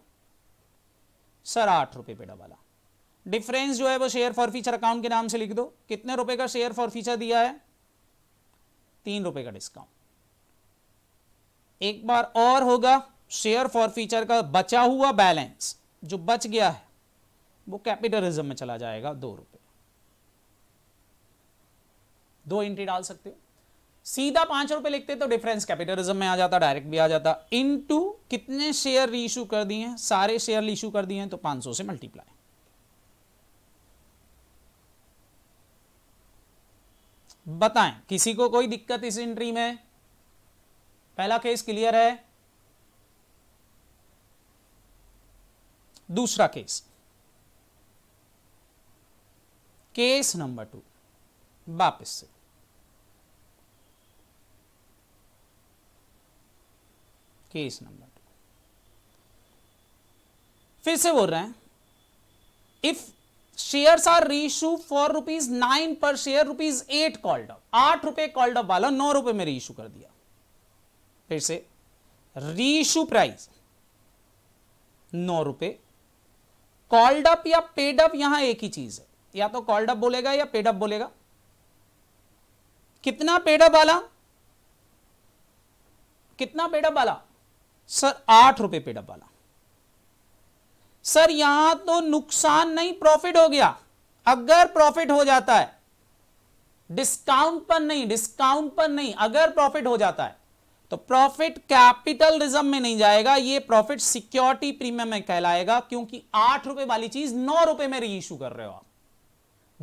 सर आठ रुपए पेडअप वाला डिफरेंस जो है वो शेयर फॉर फीचर अकाउंट के नाम से लिख दो कितने रुपए का शेयर फॉर फीचर दिया है तीन रुपए का डिस्काउंट एक बार और होगा शेयर फॉर फीचर का बचा हुआ बैलेंस जो बच गया है वो कैपिटलिज्म में चला जाएगा दो रुपए दो इंट्री डाल सकते हो सीधा पांच रुपए लिखते तो डिफरेंस कैपिटलिज्म में आ जाता डायरेक्ट भी आ जाता इनटू कितने शेयर रीइू कर दिए सारे शेयर इशू कर दिए तो 500 से मल्टीप्लाई बताएं किसी को कोई दिक्कत इस एंट्री में पहला केस क्लियर है दूसरा केस केस नंबर टू वापस से केस नंबर टू फिर से बोल रहे हैं if shares are reissue for rupees nine per share rupees eight called up आठ रुपए कॉल्ड अप वाला नौ रुपए में रीइू कर दिया फिर से रीइशू प्राइस नौ रुपए कॉल्ड अप या पेड अप यहां एक ही चीज है या तो कॉल्ड अप बोलेगा या पेड अप बोलेगा कितना पेड अप वाला कितना पेड अप वाला सर आठ रुपए पेड अप वाला सर यहां तो नुकसान नहीं प्रॉफिट हो गया अगर प्रॉफिट हो जाता है डिस्काउंट पर नहीं डिस्काउंट पर नहीं अगर प्रॉफिट हो जाता है तो प्रॉफिट कैपिटल रिजर्व में नहीं जाएगा ये प्रॉफिट सिक्योरिटी प्रीमियम में कहलाएगा क्योंकि आठ रुपए वाली चीज नौ रुपए में री इशू कर रहे हो आप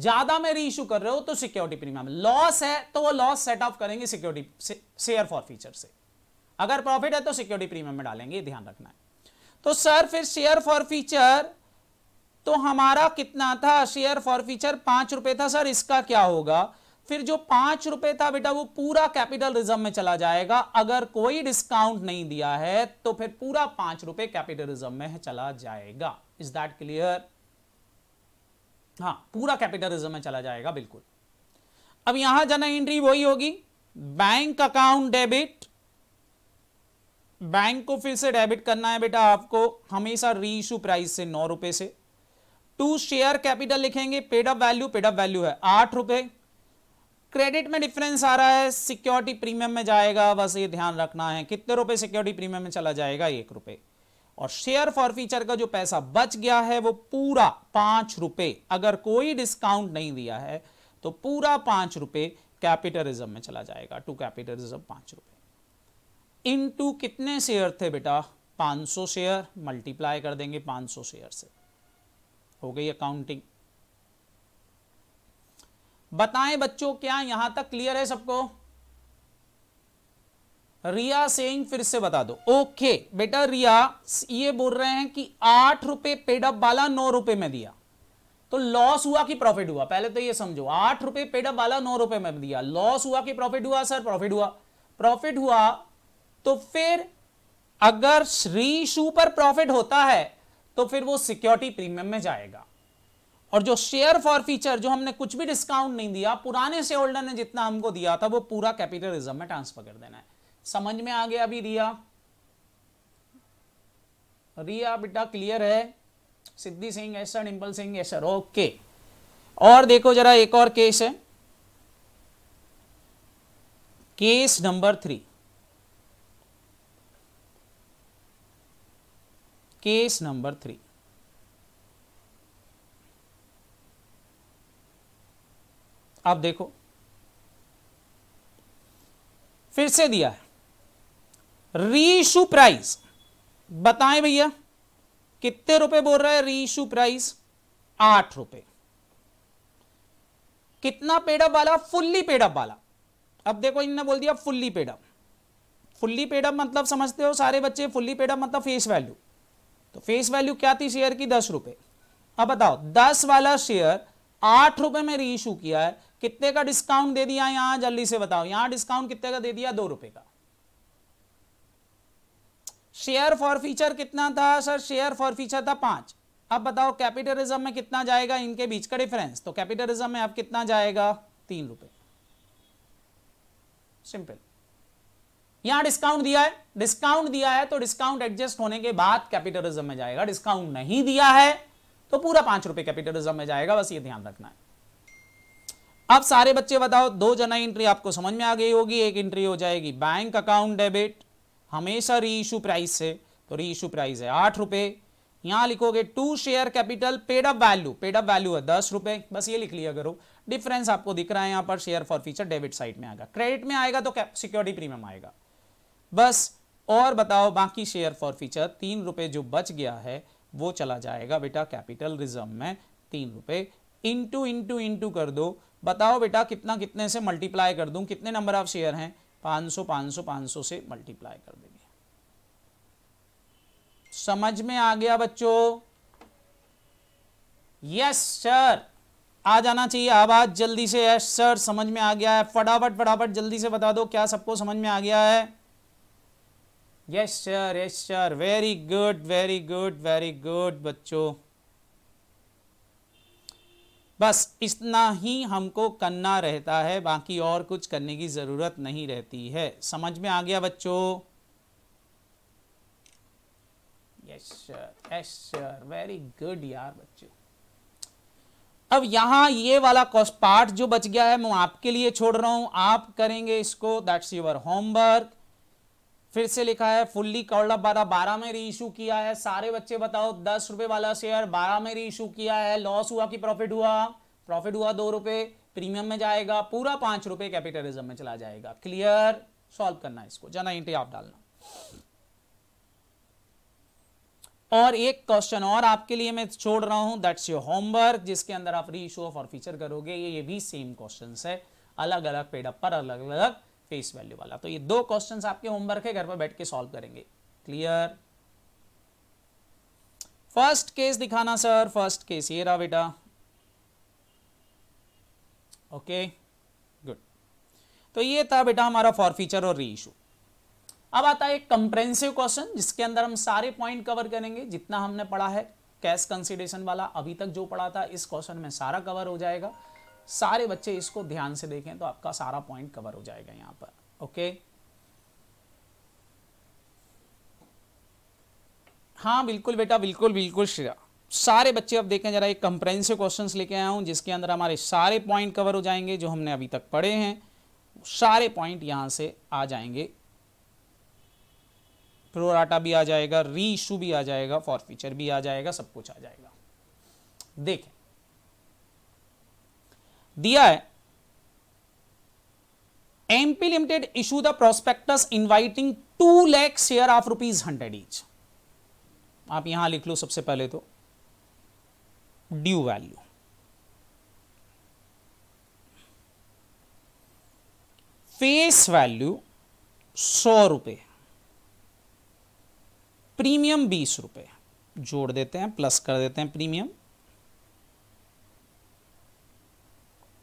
ज्यादा में री इशू कर रहे हो तो सिक्योरिटी प्रीमियम लॉस है तो वो लॉस सेट ऑफ करेंगे सिक्योरिटी शेयर फॉर फ्यूचर से अगर प्रॉफिट है तो सिक्योरिटी प्रीमियम में डालेंगे ध्यान रखना है तो सर फिर शेयर फॉर फीचर तो हमारा कितना था शेयर फॉर फीचर पांच रुपए था सर इसका क्या होगा फिर जो पांच रुपए था बेटा वो पूरा कैपिटल रिजर्व में चला जाएगा अगर कोई डिस्काउंट नहीं दिया है तो फिर पूरा पांच रुपए कैपिटल रिजर्व में चला जाएगा इज दैट क्लियर हाँ पूरा कैपिटल रिजर्व में चला जाएगा बिल्कुल अब यहां जाना एंट्री वही होगी बैंक अकाउंट डेबिट बैंक को फिर से डेबिट करना है बेटा आपको हमेशा री इशू प्राइस से नौ रुपए से टू शेयर कैपिटल लिखेंगे paid up value paid up value है आठ रुपए क्रेडिट में डिफरेंस आ रहा है सिक्योरिटी प्रीमियम में जाएगा बस ये ध्यान रखना है कितने रुपए सिक्योरिटी प्रीमियम में चला जाएगा एक रुपए और शेयर फॉर फ्यूचर का जो पैसा बच गया है वो पूरा पांच रुपए अगर कोई डिस्काउंट नहीं दिया है तो पूरा पांच रुपए कैपिटलिज्म में चला जाएगा टू कैपिटलिज्म पांच रुपए इनटू कितने शेयर थे बेटा 500 शेयर मल्टीप्लाई कर देंगे 500 शेयर से हो गई अकाउंटिंग बताएं बच्चों क्या यहां तक क्लियर है सबको रिया सेइंग फिर से बता दो ओके बेटा रिया ये बोल रहे हैं कि आठ रुपए पेडअप वाला नौ रुपए में दिया तो लॉस हुआ कि प्रॉफिट हुआ पहले तो ये समझो आठ रुपए पेडअप वाला नौ रुपए में दिया लॉस हुआ कि प्रॉफिट हुआ सर प्रॉफिट हुआ प्रॉफिट हुआ तो फिर अगर श्री शू पर प्रॉफिट होता है तो फिर वो सिक्योरिटी प्रीमियम में जाएगा और जो शेयर फॉर फीचर जो हमने कुछ भी डिस्काउंट नहीं दिया पुराने शेयर होल्डर ने जितना हमको दिया था वो पूरा कैपिटल रिजर्व में ट्रांसफर कर देना है समझ में आ गया अभी रिया रिया बेटा क्लियर है सिद्धि सिंह ऐसा डिम्पल सिंह ऐसा ओके और देखो जरा एक और केस है case number three case number three आप देखो फिर से दिया है रीशू प्राइस बताएं भैया कितने रुपए बोल रहा है रीशू प्राइस आठ रुपए कितना पेड़ वाला फुल्ली पेडअप वाला अब देखो इनने बोल दिया फुल्ली पेडअप फुल्ली पेडअप मतलब समझते हो सारे बच्चे फुल्ली पेडअप मतलब फेस वैल्यू तो फेस वैल्यू क्या थी शेयर की दस रुपए अब बताओ दस वाला शेयर आठ रुपए में रीइशू किया है कितने का डिस्काउंट दे दिया यहां जल्दी से बताओ यहां डिस्काउंट कितने का दे दिया दो रुपए का शेयर फॉर फीचर कितना था सर शेयर फॉर फीचर था पांच अब बताओ कैपिटलिज्म में कितना जाएगा इनके बीच का डिफरेंस तो कैपिटलिज्म में अब कितना जाएगा तीन रुपए सिंपल यहां डिस्काउंट दिया है डिस्काउंट दिया है तो डिस्काउंट एडजस्ट होने के बाद कैपिटलिज्म में जाएगा डिस्काउंट नहीं दिया है तो पूरा पांच रुपए कैपिटलिज्म में जाएगा बस ये ध्यान रखना है अब सारे बच्चे बताओ दो जना एंट्री आपको समझ में आ गई होगी एक एंट्री हो जाएगी बैंक अकाउंट डेबिट हमेशा री इशू प्राइस से तो री इशू प्राइस है आठ रुपए यहां लिखोगे to share capital paid up value paid up value है दस रुपए बस ये लिख लिया करो डिफरेंस आपको दिख रहा है यहां पर share forfeiture debit side में आएगा क्रेडिट में आएगा तो सिक्योरिटी प्रीमियम आएगा बस और बताओ बाकी शेयर फॉर फ्यूचर तीन रुपए जो बच गया है वो चला जाएगा बेटा कैपिटल रिजर्व में तीन रुपए इंटू इंटू इंटू कर दो बताओ बेटा कितना कितने से मल्टीप्लाई कर दू कितने नंबर ऑफ शेयर हैं 500 500 500 से मल्टीप्लाई कर देंगे समझ में आ गया बच्चों यस सर आ जाना चाहिए आवाज जल्दी से यस सर समझ में आ गया है फटाफट फटाफट जल्दी से बता दो क्या सबको समझ में आ गया है yes sir yes sir very good very good very good बच्चों बस इतना ही हमको करना रहता है बाकी और कुछ करने की ज़रूरत नहीं रहती है समझ में आ गया बच्चों yes sir yes sir very good यार बच्चों अब यहां ये वाला पार्ट जो बच गया है मैं आपके लिए छोड़ रहा हूं आप करेंगे इसको दैट्स योर होमवर्क फिर से लिखा है फुल्ली कॉल्ड अप वाला बारह में री इशू किया है सारे बच्चे बताओ दस रुपए वाला शेयर बारह में री इशू किया है लॉस हुआ कि प्रॉफिट हुआ प्रॉफिट हुआ दो रुपए प्रीमियम में जाएगा पूरा पांच रुपए कैपिटलिज्म में चला जाएगा क्लियर सॉल्व करना इसको जाना इंटे आप डालना और एक क्वेश्चन और आपके लिए मैं छोड़ रहा हूं दैट्स योर होमवर्क जिसके अंदर आप री इशू ऑफ और फीचर करोगे ये ये भी सेम क्वेश्चन है अलग अलग पेडअप पर अलग अलग फेस वैल्यू वाला तो ये दो क्वेश्चंस आपके होमवर्क है घर पर बैठ के सॉल्व करेंगे क्लियर फर्स्ट केस दिखाना सर फर्स्ट केस ये रहा बेटा ओके गुड तो ये था बेटा हमारा फॉर फीचर और री इशू अब आता है एक कंप्रेंसिव क्वेश्चन जिसके अंदर हम सारे पॉइंट कवर करेंगे जितना हमने पढ़ा है कैश कंसिडेशन वाला अभी तक जो पढ़ा था इस क्वेश्चन में सारा कवर हो जाएगा सारे बच्चे इसको ध्यान से देखें तो आपका सारा पॉइंट कवर हो जाएगा यहां पर ओके हाँ बिल्कुल बेटा बिल्कुल बिल्कुल श्रेया सारे बच्चे अब देखें जरा एक कंप्रेंसिव क्वेश्चंस लेके आया हूँ जिसके अंदर हमारे सारे पॉइंट कवर हो जाएंगे जो हमने अभी तक पढ़े हैं सारे पॉइंट यहाँ से आ जाएंगे प्रोराटा भी आ जाएगा री इशू भी आ जाएगा फॉर फ्यूचर भी आ जाएगा सब कुछ आ जाएगा देखें दिया है MP limited issue the prospectus inviting two lakh share of rupees hundred each आप यहां लिख लो सबसे पहले तो ड्यू वैल्यू फेस वैल्यू सौ रुपये प्रीमियम बीस रुपए जोड़ देते हैं प्लस कर देते हैं प्रीमियम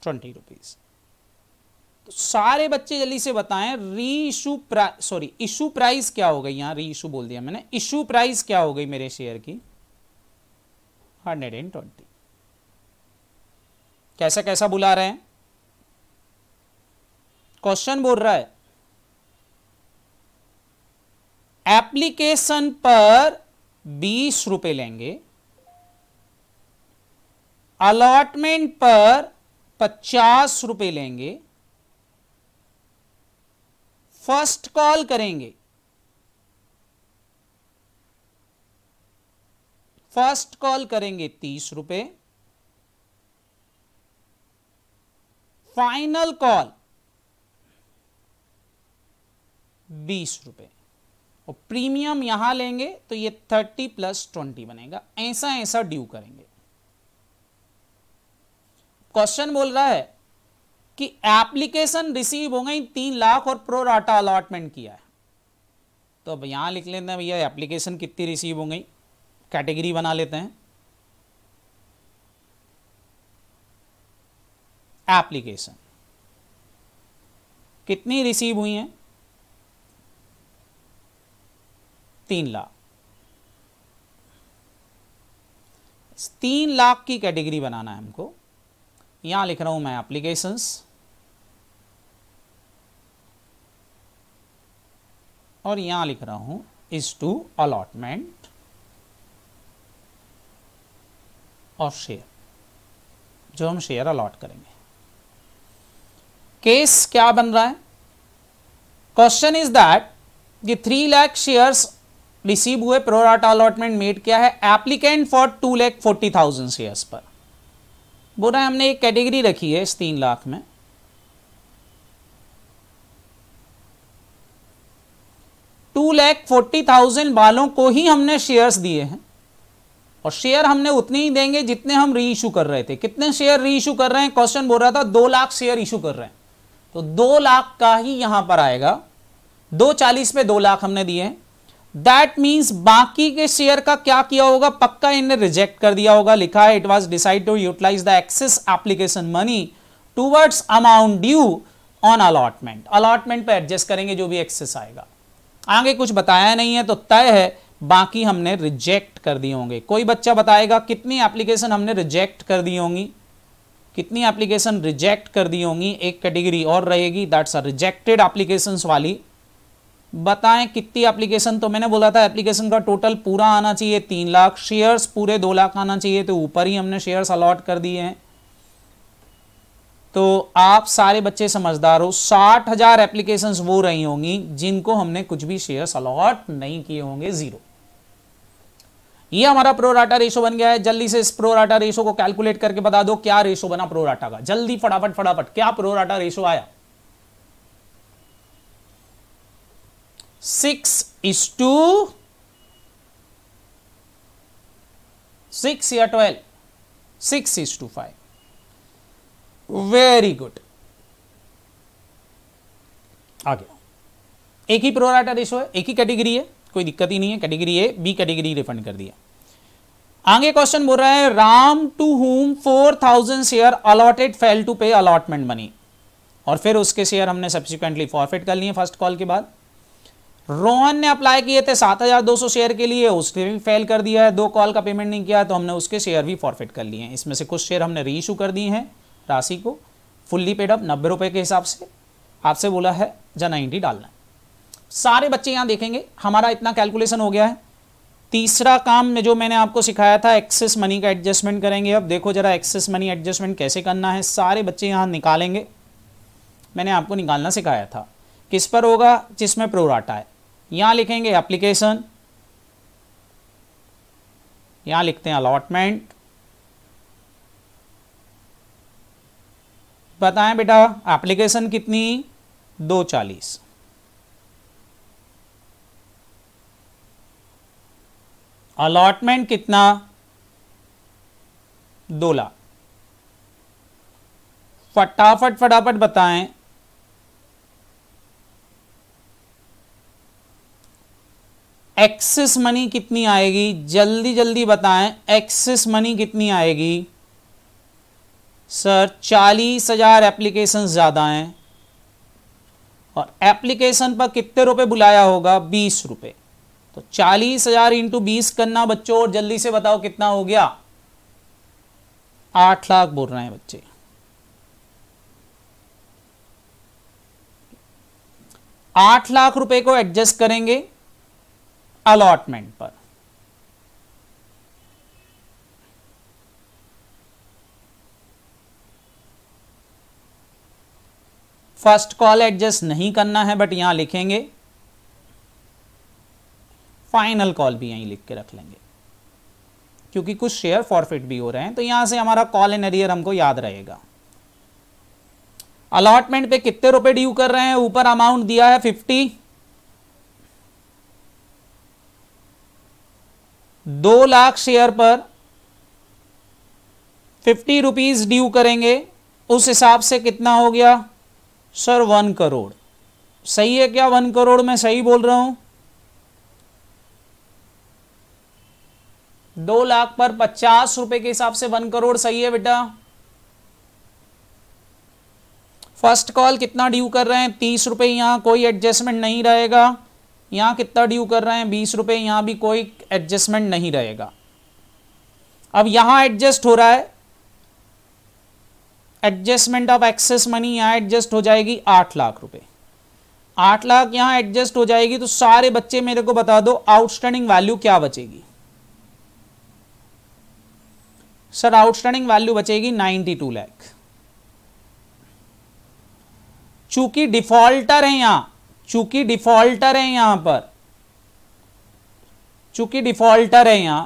ट्वेंटी रुपीज़ तो सारे बच्चे जल्दी से बताएं reissue price sorry issue price क्या हो गई यहां री इशू बोल दिया मैंने इशू प्राइस क्या हो गई मेरे शेयर की हंड्रेड एंड ट्वेंटी कैसा कैसा बुला रहे हैं क्वेश्चन बोल रहा है एप्लीकेशन पर बीस रुपए लेंगे अलॉटमेंट पर पचास रुपए लेंगे फर्स्ट कॉल करेंगे फर्स्ट कॉल करेंगे तीस रुपए फाइनल कॉल बीस रुपए और प्रीमियम यहां लेंगे तो ये थर्टी प्लस ट्वेंटी बनेगा ऐसा ऐसा ड्यू करेंगे क्वेश्चन बोल रहा है कि एप्लीकेशन रिसीव हो गई तीन लाख और प्रोराटा अलॉटमेंट किया है तो अब यहाँ लिख लेते हैं भैया एप्लीकेशन कितनी रिसीव हो गई कैटेगरी बना लेते हैं एप्लीकेशन कितनी रिसीव हुई हैं तीन लाख तीन लाख की कैटेगरी बनाना है हमको यहां लिख रहा हूं मैं एप्लीकेशंस और यहां लिख रहा हूं इज टू अलॉटमेंट और शेयर जो हम शेयर अलॉट करेंगे केस क्या बन रहा है क्वेश्चन इज दैट कि थ्री लैख शेयर्स रिसीव हुए प्रोराटा अलॉटमेंट मेड किया है applicant for two lakh forty thousand shares पर बोला हमने एक कैटेगरी रखी है इस तीन लाख में टू लैख फोर्टी थाउजेंड वालों को ही हमने शेयर्स दिए हैं और शेयर हमने उतने ही देंगे जितने हम री इशू कर रहे थे कितने शेयर री इशू कर रहे हैं क्वेश्चन बोल रहा था दो लाख शेयर इशू कर रहे हैं तो दो लाख का ही यहां पर आएगा दो चालीस पे दो लाख हमने दिए हैं दैट मीन्स बाकी के शेयर का क्या किया होगा पक्का इन्हें रिजेक्ट कर दिया होगा लिखा है it was decide to utilise the excess application money towards amount due on allotment allotment पर एडजस्ट करेंगे जो भी एक्सेस आएगा आगे कुछ बताया नहीं है तो तय है बाकी हमने रिजेक्ट कर दिए होंगे कोई बच्चा बताएगा कितनी एप्लीकेशन हमने रिजेक्ट कर दी होंगी कितनी एप्लीकेशन रिजेक्ट कर दी होंगी एक कैटेगरी और रहेगी दैट्स अ रिजेक्टेड एप्लीकेशंस वाली बताएं कितनी एप्लीकेशन तो मैंने बोला था एप्लीकेशन का टोटल पूरा आना चाहिए तीन लाख शेयर्स पूरे दो लाख आना चाहिए तो ऊपर ही हमने शेयर्स अलॉट कर दिए हैं तो आप सारे बच्चे समझदार हो साठ हजार एप्लीकेशन वो रही होंगी जिनको हमने कुछ भी शेयर्स अलॉट नहीं किए होंगे जीरो ये हमारा प्रोराटा रेशो बन गया है जल्दी से इस प्रोराटा रेशो को कैलकुलेट करके बता दो क्या रेशो बना प्रोराटा का जल्दी फटाफट फटाफट क्या प्रोराटा रेशो आया सिक्स इज टू सिक्स या twelve six is to five very good आगे एक ही प्रोराटा रेशो है एक ही कैटेगरी है कोई दिक्कत ही नहीं है category A B category refund कर दिया आगे क्वेश्चन बोल रहा है Ram to whom four thousand share allotted fail to pay allotment money और फिर उसके शेयर हमने सब्सिक्वेंटली फॉरफिट कर लिए फर्स्ट कॉल के बाद रोहन ने अप्लाई किए थे 7,200 शेयर के लिए उसने भी फेल कर दिया है दो कॉल का पेमेंट नहीं किया तो हमने उसके शेयर भी फॉरफिट कर लिए हैं इसमें से कुछ शेयर हमने री इशू कर दिए हैं राशि को फुल्ली पेड अप नब्बे रुपये के हिसाब से आपसे बोला है जन नाइन्टी डालना सारे बच्चे यहाँ देखेंगे हमारा इतना कैलकुलेशन हो गया है तीसरा काम में जो मैंने आपको सिखाया था एक्सेस मनी का एडजस्टमेंट करेंगे अब देखो जरा एक्सेस मनी एडजस्टमेंट कैसे करना है सारे बच्चे यहाँ निकालेंगे मैंने आपको निकालना सिखाया था किस पर होगा जिसमें प्रोराटा है यहां लिखेंगे एप्लीकेशन यहां लिखते हैं अलॉटमेंट बताएं बेटा एप्लीकेशन कितनी दो चालीस अलॉटमेंट कितना दो लाख फटाफट फटाफट बताएं एक्सिस मनी कितनी आएगी जल्दी जल्दी बताएं एक्सिस मनी कितनी आएगी सर चालीस हज़ार एप्लीकेशन ज़्यादा हैं और एप्लीकेशन पर कितने रुपए बुलाया होगा बीस रुपए तो चालीस हज़ार इंटू बीस करना बच्चों और जल्दी से बताओ कितना हो गया आठ लाख बोल रहे हैं बच्चे आठ लाख रुपए को एडजस्ट करेंगे अलॉटमेंट पर फर्स्ट कॉल एडजस्ट नहीं करना है बट यहां लिखेंगे फाइनल कॉल भी यहीं लिख के रख लेंगे क्योंकि कुछ शेयर फॉरफिट भी हो रहे हैं तो यहां से हमारा कॉल इन एरियर हमको याद रहेगा अलॉटमेंट पे कितने रुपए ड्यू कर रहे हैं ऊपर अमाउंट दिया है फिफ्टी दो लाख शेयर पर फिफ्टी रुपीज़ ड्यू करेंगे उस हिसाब से कितना हो गया सर वन करोड़ सही है क्या वन करोड़ मैं सही बोल रहा हूं दो लाख पर पचास रुपए के हिसाब से वन करोड़ सही है बेटा फर्स्ट कॉल कितना ड्यू कर रहे हैं तीस रुपए यहां कोई एडजस्टमेंट नहीं रहेगा यहाँ कितना ड्यू कर रहे हैं बीस रुपये यहाँ भी कोई एडजस्टमेंट नहीं रहेगा अब यहाँ एडजस्ट हो रहा है एडजस्टमेंट ऑफ एक्सेस मनी यहाँ एडजस्ट हो जाएगी आठ लाख रुपए आठ लाख यहाँ एडजस्ट हो जाएगी तो सारे बच्चे मेरे को बता दो आउटस्टैंडिंग वैल्यू क्या बचेगी सर आउटस्टैंडिंग वैल्यू बचेगी 92 टू लैख चूंकि डिफॉल्टर है यहां चूंकि डिफॉल्टर है यहां पर चूंकि डिफॉल्टर है यहां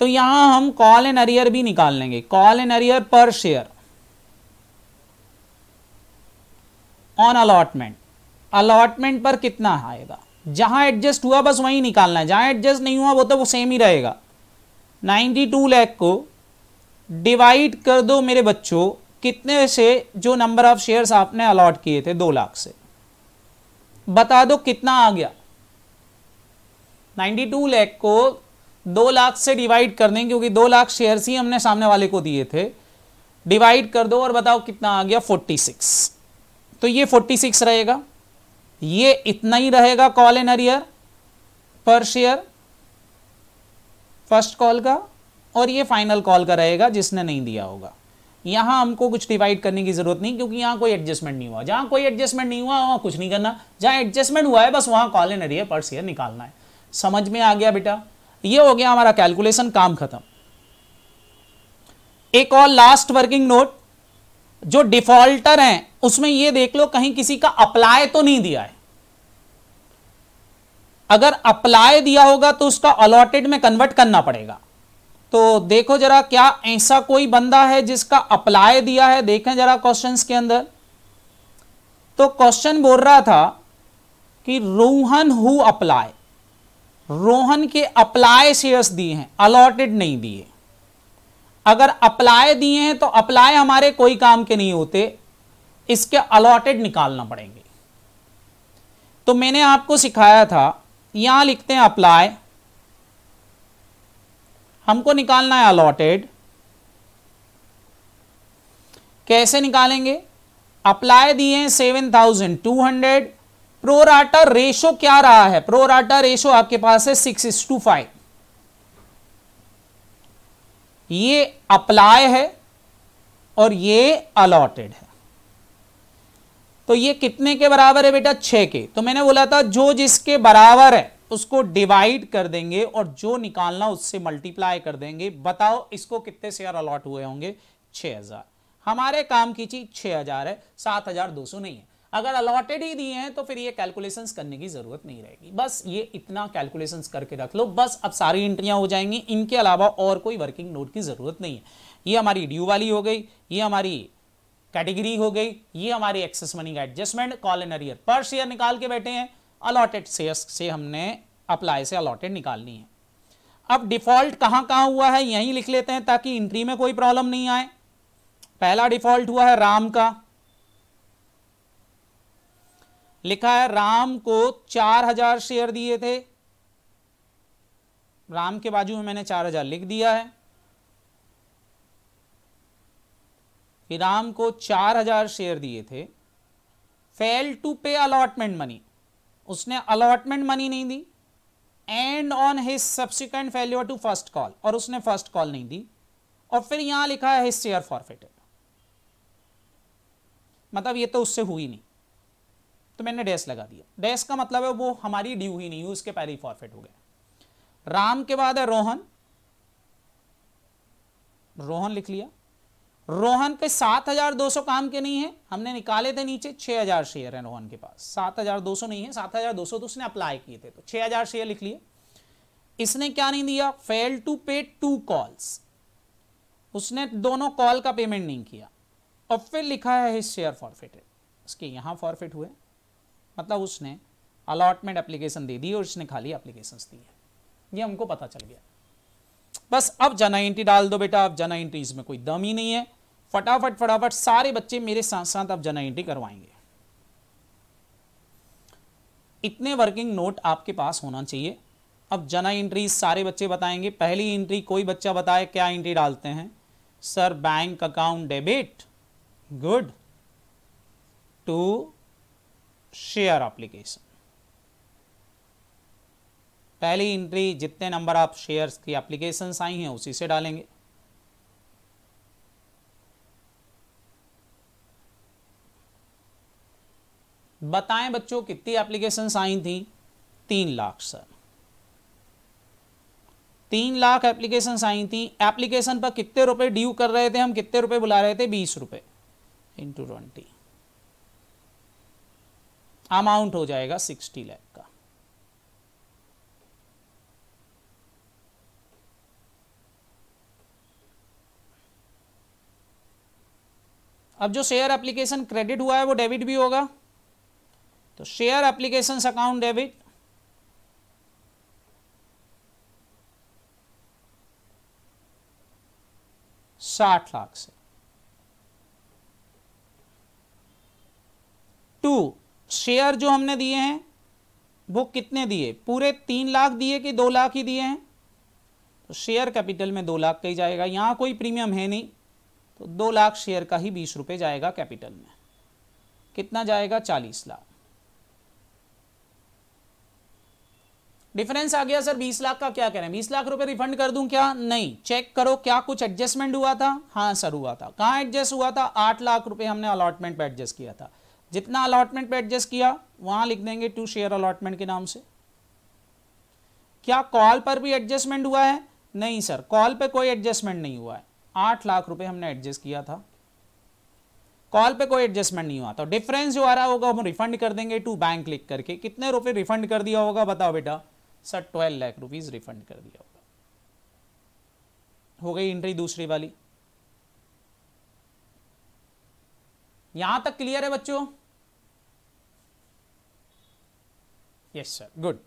तो यहां हम कॉल एंड अरियर भी निकाल लेंगे कॉल एंड अरियर पर शेयर ऑन अलॉटमेंट अलॉटमेंट पर कितना आएगा जहां एडजस्ट हुआ बस वहीं निकालना है जहां एडजस्ट नहीं हुआ वो तो वो सेम ही रहेगा 92 लाख को डिवाइड कर दो मेरे बच्चों कितने से जो नंबर ऑफ शेयर्स आपने अलॉट किए थे दो लाख से बता दो कितना आ गया 92 लाख को दो लाख से डिवाइड कर दें क्योंकि दो लाख शेयर ही हमने सामने वाले को दिए थे डिवाइड कर दो और बताओ कितना आ गया 46 तो ये 46 रहेगा ये इतना ही रहेगा कॉल एन अरियर पर शेयर फर्स्ट कॉल का और ये फाइनल कॉल का रहेगा जिसने नहीं दिया होगा यहां हमको कुछ डिवाइड करने की ज़रूरत नहीं क्योंकि यहां कोई एडजस्टमेंट नहीं हुआ जहां कोई एडजस्टमेंट नहीं हुआ वहां कुछ नहीं करना जहां एडजस्टमेंट हुआ है बस वहां कॉलन एरिया पर्स ईयर निकालना है समझ में आ गया बेटा ये हो गया हमारा कैलकुलेशन काम खत्म एक और लास्ट वर्किंग नोट जो डिफॉल्टर हैं उसमें ये देख लो कहीं किसी का अप्लाई तो नहीं दिया है अगर अप्लाई दिया होगा तो उसका अलॉटेड में कन्वर्ट करना पड़ेगा तो देखो जरा क्या ऐसा कोई बंदा है जिसका अप्लाई दिया है देखें जरा क्वेश्चन के अंदर तो क्वेश्चन बोल रहा था कि रोहन हु अप्लाई रोहन के अप्लाई शेयर्स दिए हैं अलॉटेड नहीं दिए अगर अप्लाई दिए हैं तो अप्लाई हमारे कोई काम के नहीं होते इसके अलॉटेड निकालना पड़ेंगे तो मैंने आपको सिखाया था यहां लिखते हैं अप्लाई हमको निकालना है अलॉटेड कैसे निकालेंगे अप्लाई दिए seven thousand two hundred pro rata ratio क्या रहा है प्रोराटा रेशो आपके पास है सिक्स इज टू फाइव ये अप्लाई है और ये अलॉटेड है तो ये कितने के बराबर है बेटा छ के तो मैंने बोला था जो जिसके बराबर है उसको डिवाइड कर देंगे और जो निकालना उससे मल्टीप्लाई कर देंगे बताओ इसको कितने शेयर अलॉट हुए होंगे 6000 हमारे काम की चीज 6000 है 7200 नहीं है अगर अलॉटेड ही दिए हैं तो फिर ये कैलकुलेशंस करने की ज़रूरत नहीं रहेगी बस ये इतना कैलकुलेशंस करके रख लो बस अब सारी एंट्रियां हो जाएंगी इनके अलावा और कोई वर्किंग नोट की ज़रूरत नहीं है ये हमारी ड्यू वाली हो गई ये हमारी कैटेगरी हो गई ये हमारी एक्सेस मनी का एडजस्टमेंट कॉल एन अरियर पर शेयर निकाल के बैठे हैं अलॉटेड शेयर्स से हमने अप्लाई से अलॉटेड निकालनी है अब डिफॉल्ट कहाँ कहाँ हुआ है यहीं लिख लेते हैं ताकि इंट्री में कोई प्रॉब्लम नहीं आए पहला डिफॉल्ट हुआ है राम का लिखा है राम को चार हजार शेयर दिए थे राम के बाजू में मैंने चार हजार लिख दिया है राम को चार हजार शेयर दिए थे fail to pay allotment money उसने अलॉटमेंट मनी नहीं दी and on his subsequent failure to first call और उसने फर्स्ट कॉल नहीं दी और फिर यहां लिखा है हिज शेयर फॉरफिटेड मतलब ये तो उससे हुई नहीं तो मैंने डैश लगा दिया डैश का मतलब है वो हमारी ड्यू ही नहीं हुई उसके पहले ही फॉरफिट हो गया राम के बाद है रोहन रोहन लिख लिया रोहन पे सात हजार दो सौ काम के नहीं है हमने निकाले थे नीचे छह हजार शेयर है रोहन के पास सात हजार दो सौ नहीं है सात हजार दो सौ तो उसने अप्लाई किए थे तो छह हजार शेयर लिख लिए इसने क्या नहीं दिया fail to pay two calls उसने दोनों कॉल का पेमेंट नहीं किया और फिर लिखा है हिज शेयर फॉरफिटेड उसके यहाँ फॉरफिट हुए मतलब उसने अलॉटमेंट एप्लीकेशन दे दी और उसने खाली एप्लीकेशन दी है ये हमको पता चल गया बस अब जना एंट्री डाल दो बेटा अब जना एंट्री इसमें कोई दम ही नहीं है फटाफट फटाफट सारे बच्चे मेरे साथ साथ आप जन आइडेंटी करवाएंगे इतने वर्किंग नोट आपके पास होना चाहिए अब जना इंट्री सारे बच्चे बताएंगे पहली एंट्री कोई बच्चा बताए क्या एंट्री डालते हैं sir bank account debit good to share application पहली एंट्री जितने नंबर आप शेयर्स की एप्लीकेशन आई हैं उसी से डालेंगे बताएं बच्चों कितनी एप्लीकेशन आई थी तीन लाख सर तीन लाख एप्लीकेशन आई थी एप्लीकेशन पर कितने रुपए ड्यू कर रहे थे हम कितने रुपए बुला रहे थे बीस रुपए इंटू ट्वेंटी अमाउंट हो जाएगा सिक्सटी लैख का अब जो शेयर एप्लीकेशन क्रेडिट हुआ है वो डेबिट भी होगा तो शेयर एप्लीकेशन अकाउंट डेबिट साठ लाख से टू शेयर जो हमने दिए हैं वो कितने दिए पूरे तीन लाख दिए कि दो लाख ही दिए हैं तो शेयर कैपिटल में दो लाख का ही जाएगा यहां कोई प्रीमियम है नहीं तो दो लाख शेयर का ही बीस रुपये जाएगा कैपिटल में कितना जाएगा चालीस लाख डिफरेंस आ गया सर बीस लाख का क्या कह रहे हैं बीस लाख रुपए रिफंड कर दूं क्या नहीं चेक करो क्या कुछ एडजस्टमेंट हुआ था हाँ सर हुआ था कहाँ एडजस्ट हुआ था आठ लाख रुपए हमने अलॉटमेंट पे एडजस्ट किया था जितना अलॉटमेंट पे एडजस्ट किया वहां लिख देंगे टू शेयर अलॉटमेंट के नाम से क्या कॉल पर भी एडजस्टमेंट हुआ है नहीं सर कॉल पर कोई एडजस्टमेंट नहीं हुआ है आठ लाख रुपए हमने एडजस्ट किया था कॉल पे कोई एडजस्टमेंट नहीं हुआ तो डिफरेंस जो आ रहा होगा हम रिफंड कर देंगे टू बैंक क्लिक करके कितने रुपए रिफंड कर दिया होगा बताओ बेटा sir twelve lakh rupees refund कर दिया होगा हो गई एंट्री दूसरी वाली यहां तक क्लियर है बच्चों यस सर गुड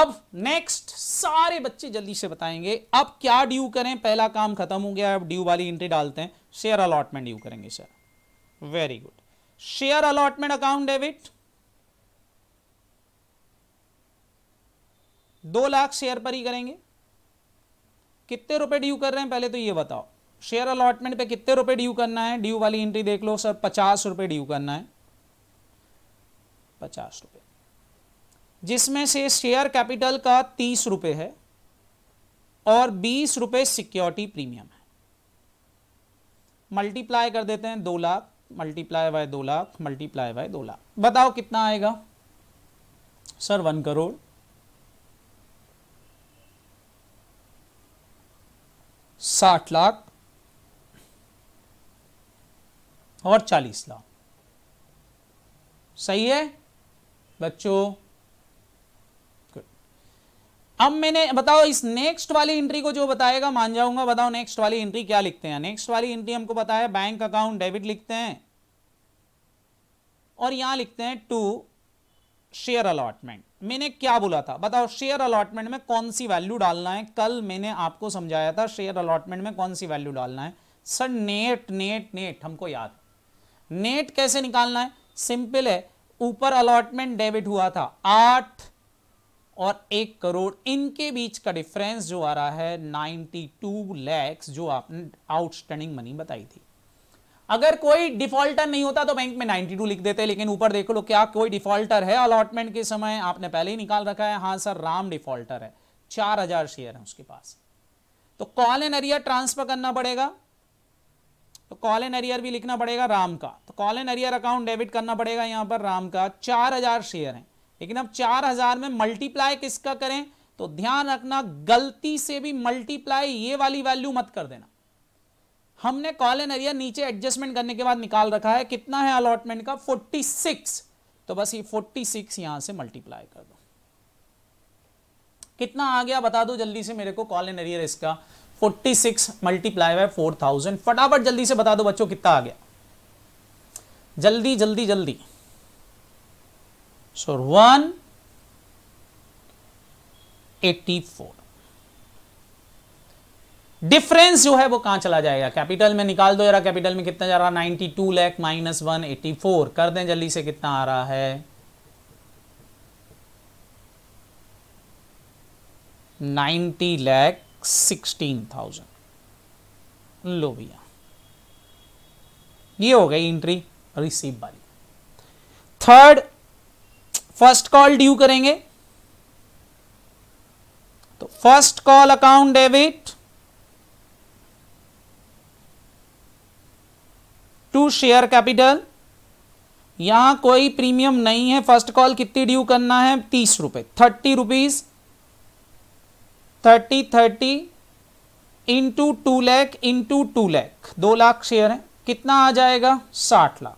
अब नेक्स्ट सारे बच्चे जल्दी से बताएंगे अब क्या ड्यू करें पहला काम खत्म हो गया अब ड्यू वाली एंट्री डालते हैं शेयर अलॉटमेंट ड्यू करेंगे sir very good share allotment account debit दो लाख शेयर पर ही करेंगे कितने रुपए ड्यू कर रहे हैं पहले तो ये बताओ शेयर अलॉटमेंट पे कितने रुपए ड्यू करना है ड्यू वाली एंट्री देख लो सर पचास रुपए ड्यू करना है पचास रुपए जिसमें से शेयर कैपिटल का तीस रुपए है और बीस रुपए सिक्योरिटी प्रीमियम है मल्टीप्लाई कर देते हैं दो लाख मल्टीप्लाई बाय दो लाख मल्टीप्लाई बाय दो लाख बताओ कितना आएगा सर वन करोड़ साठ लाख और चालीस लाख सही है बच्चों अब मैंने बताओ इस नेक्स्ट वाली एंट्री को जो बताएगा मान जाऊंगा बताओ नेक्स्ट वाली एंट्री क्या लिखते हैं नेक्स्ट वाली एंट्री हमको बताया बैंक अकाउंट डेबिट लिखते हैं और यहां लिखते हैं टू शेयर अलॉटमेंट मैंने क्या बोला था बताओ शेयर अलॉटमेंट में कौन सी वैल्यू डालना है कल मैंने आपको समझाया था शेयर अलॉटमेंट में कौन सी वैल्यू डालना है सर नेट नेट नेट हमको याद नेट कैसे निकालना है सिंपल है ऊपर अलॉटमेंट डेबिट हुआ था आठ और एक करोड़ इनके बीच का डिफरेंस जो आ रहा है नाइनटी टू लैक्स जो आपने आउटस्टैंडिंग मनी बताई थी अगर कोई डिफॉल्टर नहीं होता तो बैंक में नाइनटी टू लिख देते लेकिन ऊपर देख लो क्या कोई डिफॉल्टर है अलॉटमेंट के समय आपने पहले ही निकाल रखा है हाँ सर राम डिफॉल्टर है चार हजार शेयर है उसके पास तो कॉल एन एरियर ट्रांसफर करना पड़ेगा तो कॉल एन एरियर भी लिखना पड़ेगा राम का तो call in arrear account debit करना पड़ेगा यहां पर राम का चार हजार शेयर है लेकिन अब चार हजार में मल्टीप्लाई किसका करें तो ध्यान रखना गलती से भी मल्टीप्लाई ये वाली वैल्यू मत कर देना हमने कॉल एन एरिया नीचे एडजस्टमेंट करने के बाद निकाल रखा है कितना है अलॉटमेंट का 46 तो बस ये 46 सिक्स यहां से मल्टीप्लाई कर दो कितना आ गया बता दो जल्दी से मेरे को कॉल एन एरियर इसका 46 सिक्स मल्टीप्लाई बाय फोर फटाफट जल्दी से बता दो बच्चों कितना आ गया जल्दी जल्दी जल्दी so one eighty four difference जो है वो कहां चला जाएगा कैपिटल में निकाल दो जरा कैपिटल में कितना जा रहा है ninety two lakh minus one eighty four कर दें जल्दी से कितना आ रहा है नाइन्टी लैख सिक्सटीन थाउजेंड लो भैया ये हो गई एंट्री रिसीव वाली थर्ड फर्स्ट कॉल ड्यू करेंगे तो first call account debit to share capital यहां कोई प्रीमियम नहीं है फर्स्ट कॉल कितनी ड्यू करना है तीस रुपए thirty rupees thirty thirty into two lakh into two lakh दो लाख शेयर है कितना आ जाएगा साठ लाख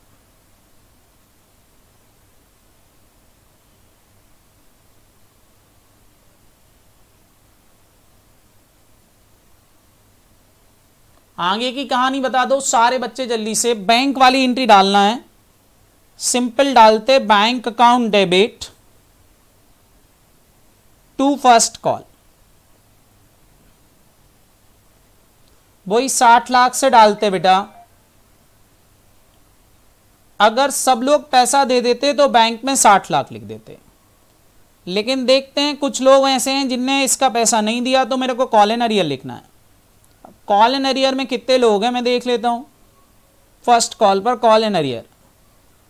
आगे की कहानी बता दो सारे बच्चे जल्दी से बैंक वाली एंट्री डालना है सिंपल डालते bank account debit to first call वही साठ लाख से डालते बेटा अगर सब लोग पैसा दे देते तो बैंक में साठ लाख लिख देते लेकिन देखते हैं कुछ लोग ऐसे हैं जिनने इसका पैसा नहीं दिया तो मेरे को कॉल एन अरियल लिखना है कॉल इन अरियर में कितने लोग हैं मैं देख लेता हूँ फर्स्ट कॉल पर कॉल इन अरियर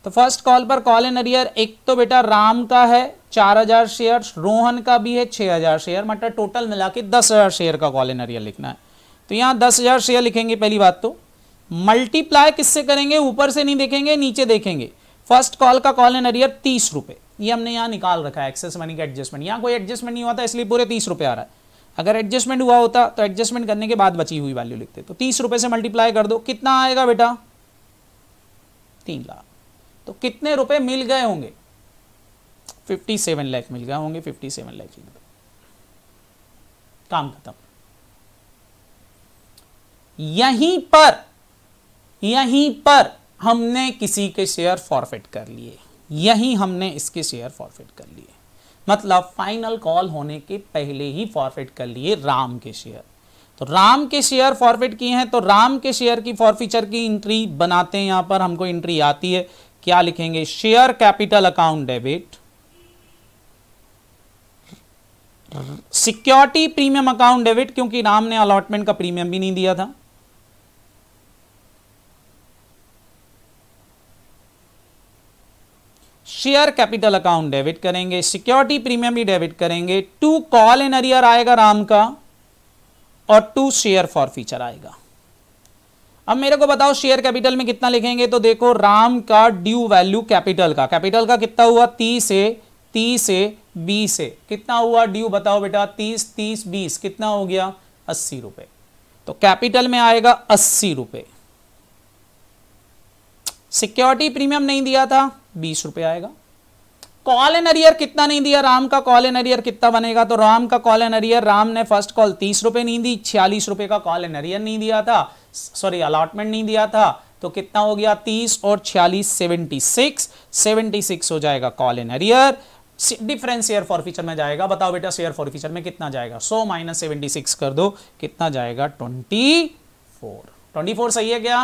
तो फर्स्ट कॉल पर कॉल इन अरियर एक तो बेटा राम का है चार हजार शेयर रोहन का भी है छः हजार शेयर मतलब टोटल मिला के दस हजार शेयर का कॉल इन अरियर लिखना है तो यहाँ दस हजार शेयर लिखेंगे पहली बात तो मल्टीप्लाई किससे करेंगे ऊपर से नहीं देखेंगे नीचे देखेंगे फर्स्ट कॉल का कॉल इन अरियर तीस रुपये ये हमने यहाँ निकाल रखा है एक्सेस मनी का एडजस्टमेंट यहाँ कोई एडजस्टमेंट नहीं हुआ था इसलिए पूरे तीस रुपये आ रहा है अगर एडजस्टमेंट हुआ होता तो एडजस्टमेंट करने के बाद बची हुई वैल्यू लिखते तो तीस रुपए से मल्टीप्लाई कर दो कितना आएगा बेटा तीन लाख तो कितने रुपए मिल गए होंगे फिफ्टी सेवन लैख मिल गए होंगे फिफ्टी सेवन दो काम खत्म यहीं पर यहीं पर हमने किसी के शेयर फॉरफिट कर लिए यहीं हमने इसके शेयर फॉरफिट कर लिए मतलब फाइनल कॉल होने के पहले ही फॉरफिट कर लिए राम के शेयर तो राम के शेयर फॉरफिट किए हैं तो राम के शेयर की फॉरफिचर की एंट्री बनाते हैं यहां पर हमको एंट्री आती है क्या लिखेंगे share capital account debit security premium account debit क्योंकि राम ने अलॉटमेंट का प्रीमियम भी नहीं दिया था शेयर कैपिटल अकाउंट डेबिट करेंगे सिक्योरिटी प्रीमियम भी डेबिट करेंगे टू कॉल इन अरियर आएगा राम का और टू शेयर फॉर फीचर आएगा अब मेरे को बताओ शेयर कैपिटल में कितना लिखेंगे तो देखो राम का ड्यू वैल्यू कैपिटल का कैपिटल का कितना हुआ तीस से तीस से बीस से कितना हुआ ड्यू बताओ बेटा तीस तीस बीस कितना हो गया अस्सी रुपए तो कैपिटल में आएगा अस्सी रुपए सिक्योरिटी प्रीमियम नहीं दिया था बीस रुपये आएगा कॉल एन अरियर कितना नहीं दिया राम का कॉल एन अरियर कितना बनेगा तो राम का कॉल एन अरियर राम ने फर्स्ट कॉल तीस रुपये नहीं दी छियालीस रुपये का कॉल एन अरियर नहीं दिया था सॉरी अलॉटमेंट नहीं दिया था तो कितना हो गया तीस और छियालीस सेवेंटी सिक्स सेवेंटी सिक्स हो जाएगा call in arrear difference share forfeiture में जाएगा बताओ बेटा शेयर फॉर फ्यूचर में कितना जाएगा सो माइनस सेवेंटी सिक्स कर दो कितना जाएगा ट्वेंटी फोर ट्वेंटी फोर सही है क्या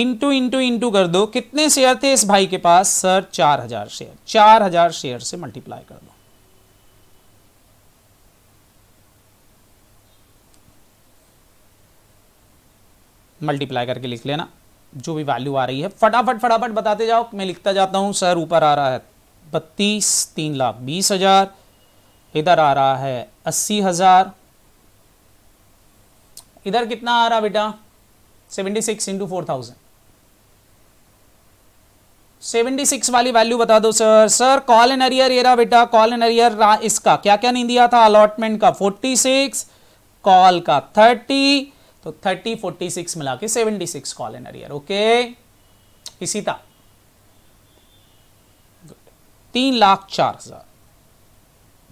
इंटू इंटू इंटू कर दो कितने शेयर थे इस भाई के पास सर चार हजार शेयर चार हजार शेयर से मल्टीप्लाई कर दो मल्टीप्लाई करके लिख लेना जो भी वैल्यू आ रही है फटाफट फटाफट बताते जाओ मैं लिखता जाता हूं सर ऊपर आ रहा है बत्तीस तीन लाख बीस हजार इधर आ रहा है अस्सी हजार इधर कितना आ रहा बेटा seventy six into four thousand seventy six वाली वैल्यू बता दो sir sir call in arrear एरा बेटा कॉल एन अरियर इसका क्या क्या नहीं दिया था अलॉटमेंट का फोर्टी सिक्स कॉल का थर्टी तो थर्टी फोर्टी सिक्स मिला के seventy six call in arrear okay इसी था तीन लाख चार हजार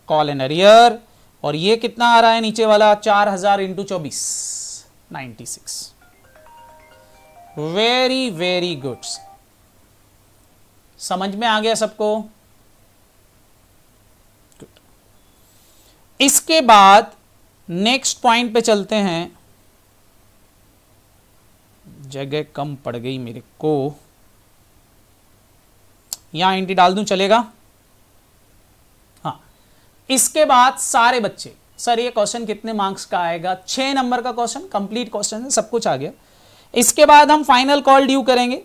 कॉल एन अरियर और ये कितना आ रहा है नीचे वाला चार हजार इंटू चौबीस ninety six very very goods समझ में आ गया सबको इसके बाद नेक्स्ट पॉइंट पे चलते हैं जगह कम पड़ गई मेरे को यहां एंटी डाल दूं चलेगा हाँ इसके बाद सारे बच्चे सर ये क्वेश्चन कितने मार्क्स का आएगा छह नंबर का क्वेश्चन कंप्लीट क्वेश्चन है सब कुछ आ गया इसके बाद हम फाइनल कॉल ड्यू करेंगे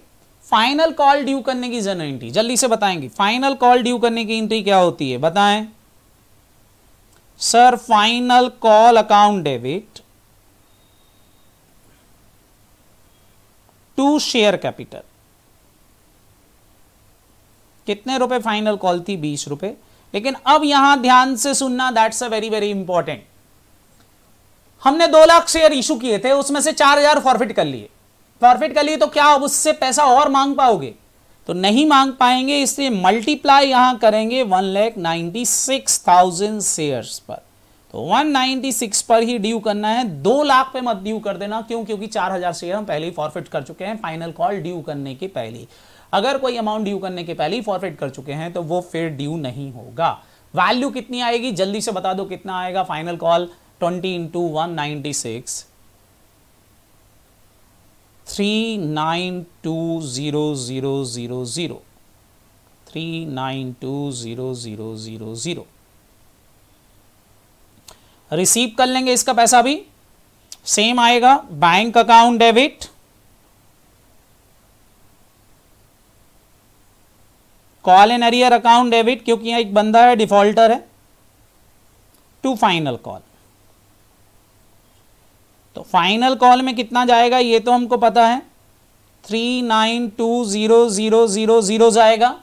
फाइनल कॉल ड्यू करने की जन एंट्री जल्दी से बताएंगे फाइनल कॉल ड्यू करने की एंट्री क्या होती है बताएं sir final call account debit to share capital कितने रुपए फाइनल कॉल थी बीस रुपए लेकिन अब यहां ध्यान से सुनना that's a very very important हमने दो लाख शेयर इशू किए थे उसमें से चार हजार फॉरफिट कर लिए फॉरफिट कर लिए तो क्या अब उससे पैसा और मांग पाओगे तो नहीं मांग पाएंगे इसलिए मल्टीप्लाई यहां करेंगे one lakh ninety six thousand share पर तो सिक्स पर ही ड्यू करना है दो लाख पे मत ड्यू कर देना क्यों क्योंकि चार हजार शेयर हम पहले ही फॉरफिट कर चुके हैं फाइनल कॉल ड्यू करने के पहले अगर कोई अमाउंट ड्यू करने के पहले ही फॉरफिट कर चुके हैं तो वो फिर ड्यू नहीं होगा वैल्यू कितनी आएगी जल्दी से बता दो कितना आएगा final call 20 into 196 zero zero receive कर लेंगे इसका पैसा भी सेम आएगा bank account debit call in arrear account debit क्योंकि एक बंदा है डिफॉल्टर है टू फाइनल कॉल तो फाइनल कॉल में कितना जाएगा ये तो हमको पता है three nine two zero zero zero zero जाएगा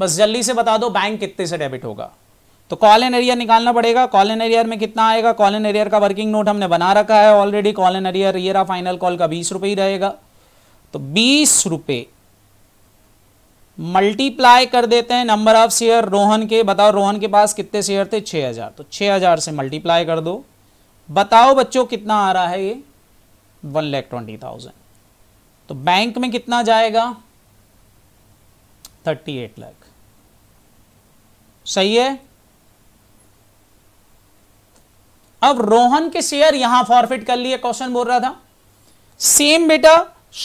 बस जल्दी से बता दो बैंक कितने से डेबिट होगा तो कॉल एन एरियर निकालना पड़ेगा कॉल एन एरियर में कितना आएगा कॉल एन एरियर का वर्किंग नोट हमने बना रखा है ऑलरेडी कॉल एन एरियर ये रहा फाइनल कॉल का बीस रुपये ही रहेगा तो बीस रुपये मल्टीप्लाई कर देते हैं नंबर ऑफ शेयर रोहन के बताओ रोहन के पास कितने शेयर थे हजार तो हजार से मल्टीप्लाई कर दो बताओ बच्चों कितना आ रहा है ये वन लैख ट्वेंटी थाउजेंड तो बैंक में कितना जाएगा थर्टी एट लाख सही है अब रोहन के शेयर यहां फॉरफिट कर लिए क्वेश्चन बोल रहा था सेम बेटा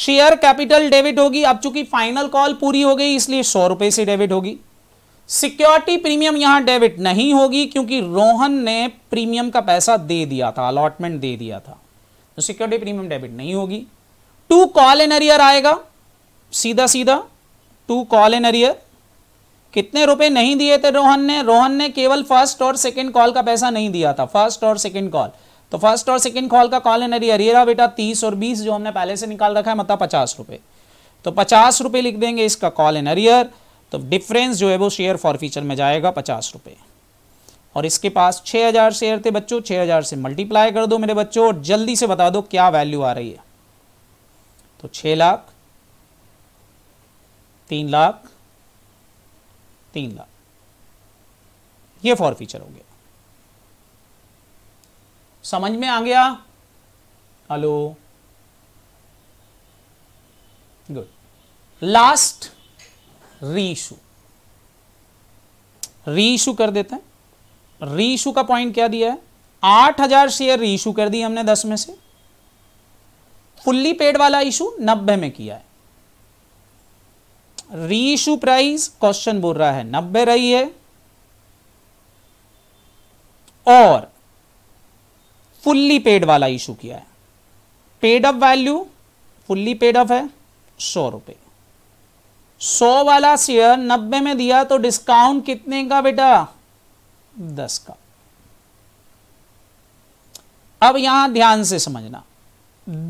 शेयर कैपिटल डेबिट होगी अब चूंकि फाइनल कॉल पूरी हो गई इसलिए सौ रुपए से डेबिट होगी सिक्योरिटी प्रीमियम यहां डेबिट नहीं होगी क्योंकि रोहन ने प्रीमियम का पैसा दे दिया था अलॉटमेंट दे दिया था तो सिक्योरिटी प्रीमियम डेबिट नहीं होगी टू कॉल एन अरियर आएगा सीधा सीधा टू कॉल एन अरियर कितने रुपए नहीं दिए थे रोहन ने रोहन ने केवल फर्स्ट और सेकेंड कॉल का पैसा नहीं दिया था फर्स्ट और सेकेंड कॉल तो फर्स्ट और सेकेंड कॉल का कॉल एन अरियर ये बेटा तीस और बीस जो हमने पहले से निकाल रखा है मतलब पचास रुपए तो पचास रुपए लिख देंगे इसका कॉल एन अरियर तो डिफरेंस जो है वो शेयर फॉर फीचर में जाएगा पचास रुपये और इसके पास छः हज़ार शेयर थे बच्चों छः हज़ार से मल्टीप्लाई कर दो मेरे बच्चों और जल्दी से बता दो क्या वैल्यू आ रही है तो छः लाख तीन लाख तीन लाख ये फॉर फीचर हो गया समझ में आ गया hello good last reissue कर देते हैं रीशु का पॉइंट क्या दिया है आठ हजार शेयर रीशु कर दी हमने दस में से फुल्ली पेड वाला इशू नब्बे में किया है रीशु प्राइस क्वेश्चन बोल रहा है नब्बे रही है और फुल्ली पेड वाला इशू किया है paid up value fully paid up है सौ रुपए सौ वाला शेयर नब्बे में दिया तो डिस्काउंट कितने का बेटा दस का अब यहां ध्यान से समझना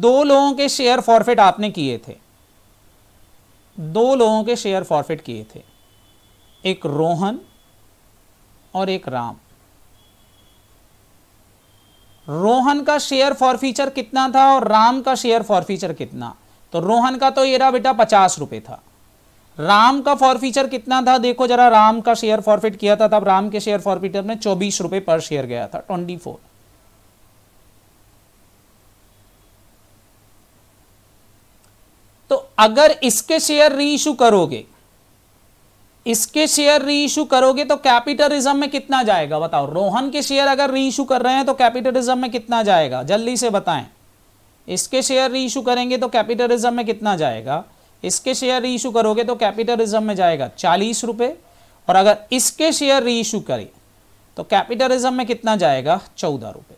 दो लोगों के शेयर फॉरफिट आपने किए थे दो लोगों के शेयर फॉरफिट किए थे एक रोहन और एक राम रोहन का शेयर फॉरफीचर कितना था और राम का शेयर फॉरफीचर कितना तो रोहन का तो ये रहा बेटा पचास रुपए था राम का फॉरफीचर कितना था देखो जरा राम का शेयर फॉरफिट किया था तब राम के शेयर फॉरफिटर में चौबीस रुपए पर शेयर गया था ट्वेंटी फोर तो अगर इसके शेयर रीइशू करोगे इसके शेयर रीइशू करोगे तो कैपिटलिज्म में कितना जाएगा बताओ रोहन के शेयर अगर रीइशू कर रहे हैं तो कैपिटलिज्म में कितना जाएगा जल्दी से बताएं इसके शेयर रीइशू करेंगे तो कैपिटलिज्म में कितना जाएगा इसके शेयर री इशू करोगे तो कैपिटल रिजर्व में जाएगा चालीस रुपए और अगर इसके शेयर री इशू करें तो कैपिटल रिजर्व में कितना जाएगा चौदह रुपए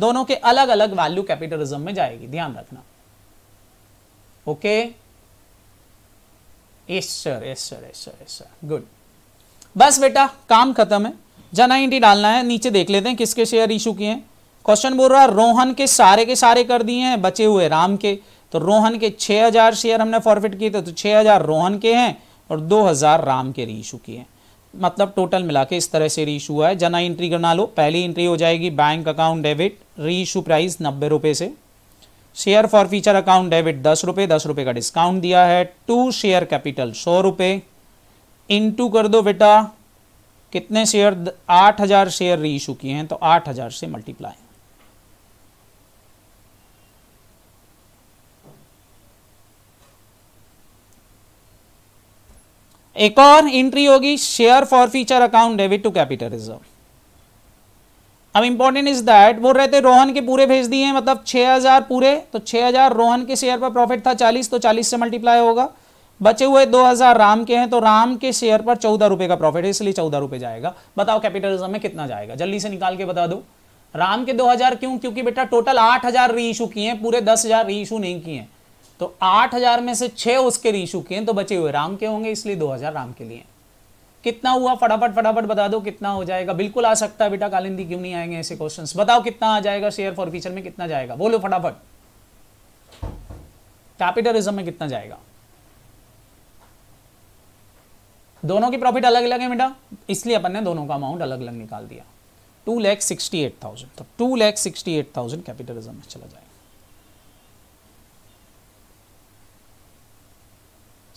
दोनों के अलग अलग वैल्यू कैपिटल रिजर्व में जाएगी ध्यान रखना okay yes sir yes sir yes sir yes sir good बस बेटा काम खत्म है जना इंटी डालना है नीचे देख लेते हैं किसके शेयर इशू किए हैं क्वेश्चन बोल रहा है रोहन के सारे के सारे कर दिए हैं बचे हुए राम के तो रोहन के 6000 शेयर हमने फॉरफिट किए थे तो 6000 रोहन के हैं और 2000 राम के रीशू के हैं मतलब टोटल मिला के इस तरह से रीशू हुआ है जना एंट्री करना लो पहली एंट्री हो जाएगी bank account debit reissue price नब्बे रुपये से share forfeiture account debit दस रुपये दस रुपये का डिस्काउंट दिया है टू शेयर कैपिटल सौ रुपये इंटू कर दो बेटा कितने शेयर आठ हज़ार शेयर इशू किए हैं तो आठ हज़ार से मल्टीप्लाई एक और एंट्री होगी share forfeiture account debit to capital reserve अब इंपॉर्टेंट इज दैट बोल रहे थे रोहन के पूरे भेज दिए मतलब 6000 पूरे तो 6000 रोहन के शेयर पर प्रॉफिट था 40 तो 40 से मल्टीप्लाई होगा बचे हुए 2000 राम के हैं तो राम के शेयर पर चौदह रुपए का प्रॉफिट है इसलिए चौदह रुपए जाएगा बताओ कैपिटलिज्म में कितना जाएगा जल्दी से निकाल के बता दो राम के 2000 क्यों क्योंकि बेटा टोटल 8000 री इशू किए हैं पूरे 10000 री इशू नहीं किए हैं तो 8000 में से 6 उसके रीशू किए तो बचे हुए राम के होंगे इसलिए 2000 राम के लिए कितना हुआ फटाफट फटाफट बता दो कितना हो जाएगा बिल्कुल आ सकता है बेटा कालिंदी क्यों नहीं आएंगे ऐसे क्वेश्चंस बताओ कितना आ जाएगा शेयर फॉर फ्यूचर में कितना जाएगा बोलो फटाफट कैपिटलिज्म में कितना जाएगा दोनों की प्रॉफिट अलग अलग है बेटा इसलिए अपन ने दोनों का अमाउंट अलग अलग निकाल दिया two lakh sixty eight thousand तो टू लैख सिक्सटी थाउजेंड कैपिटलिज्म में चला जाएगा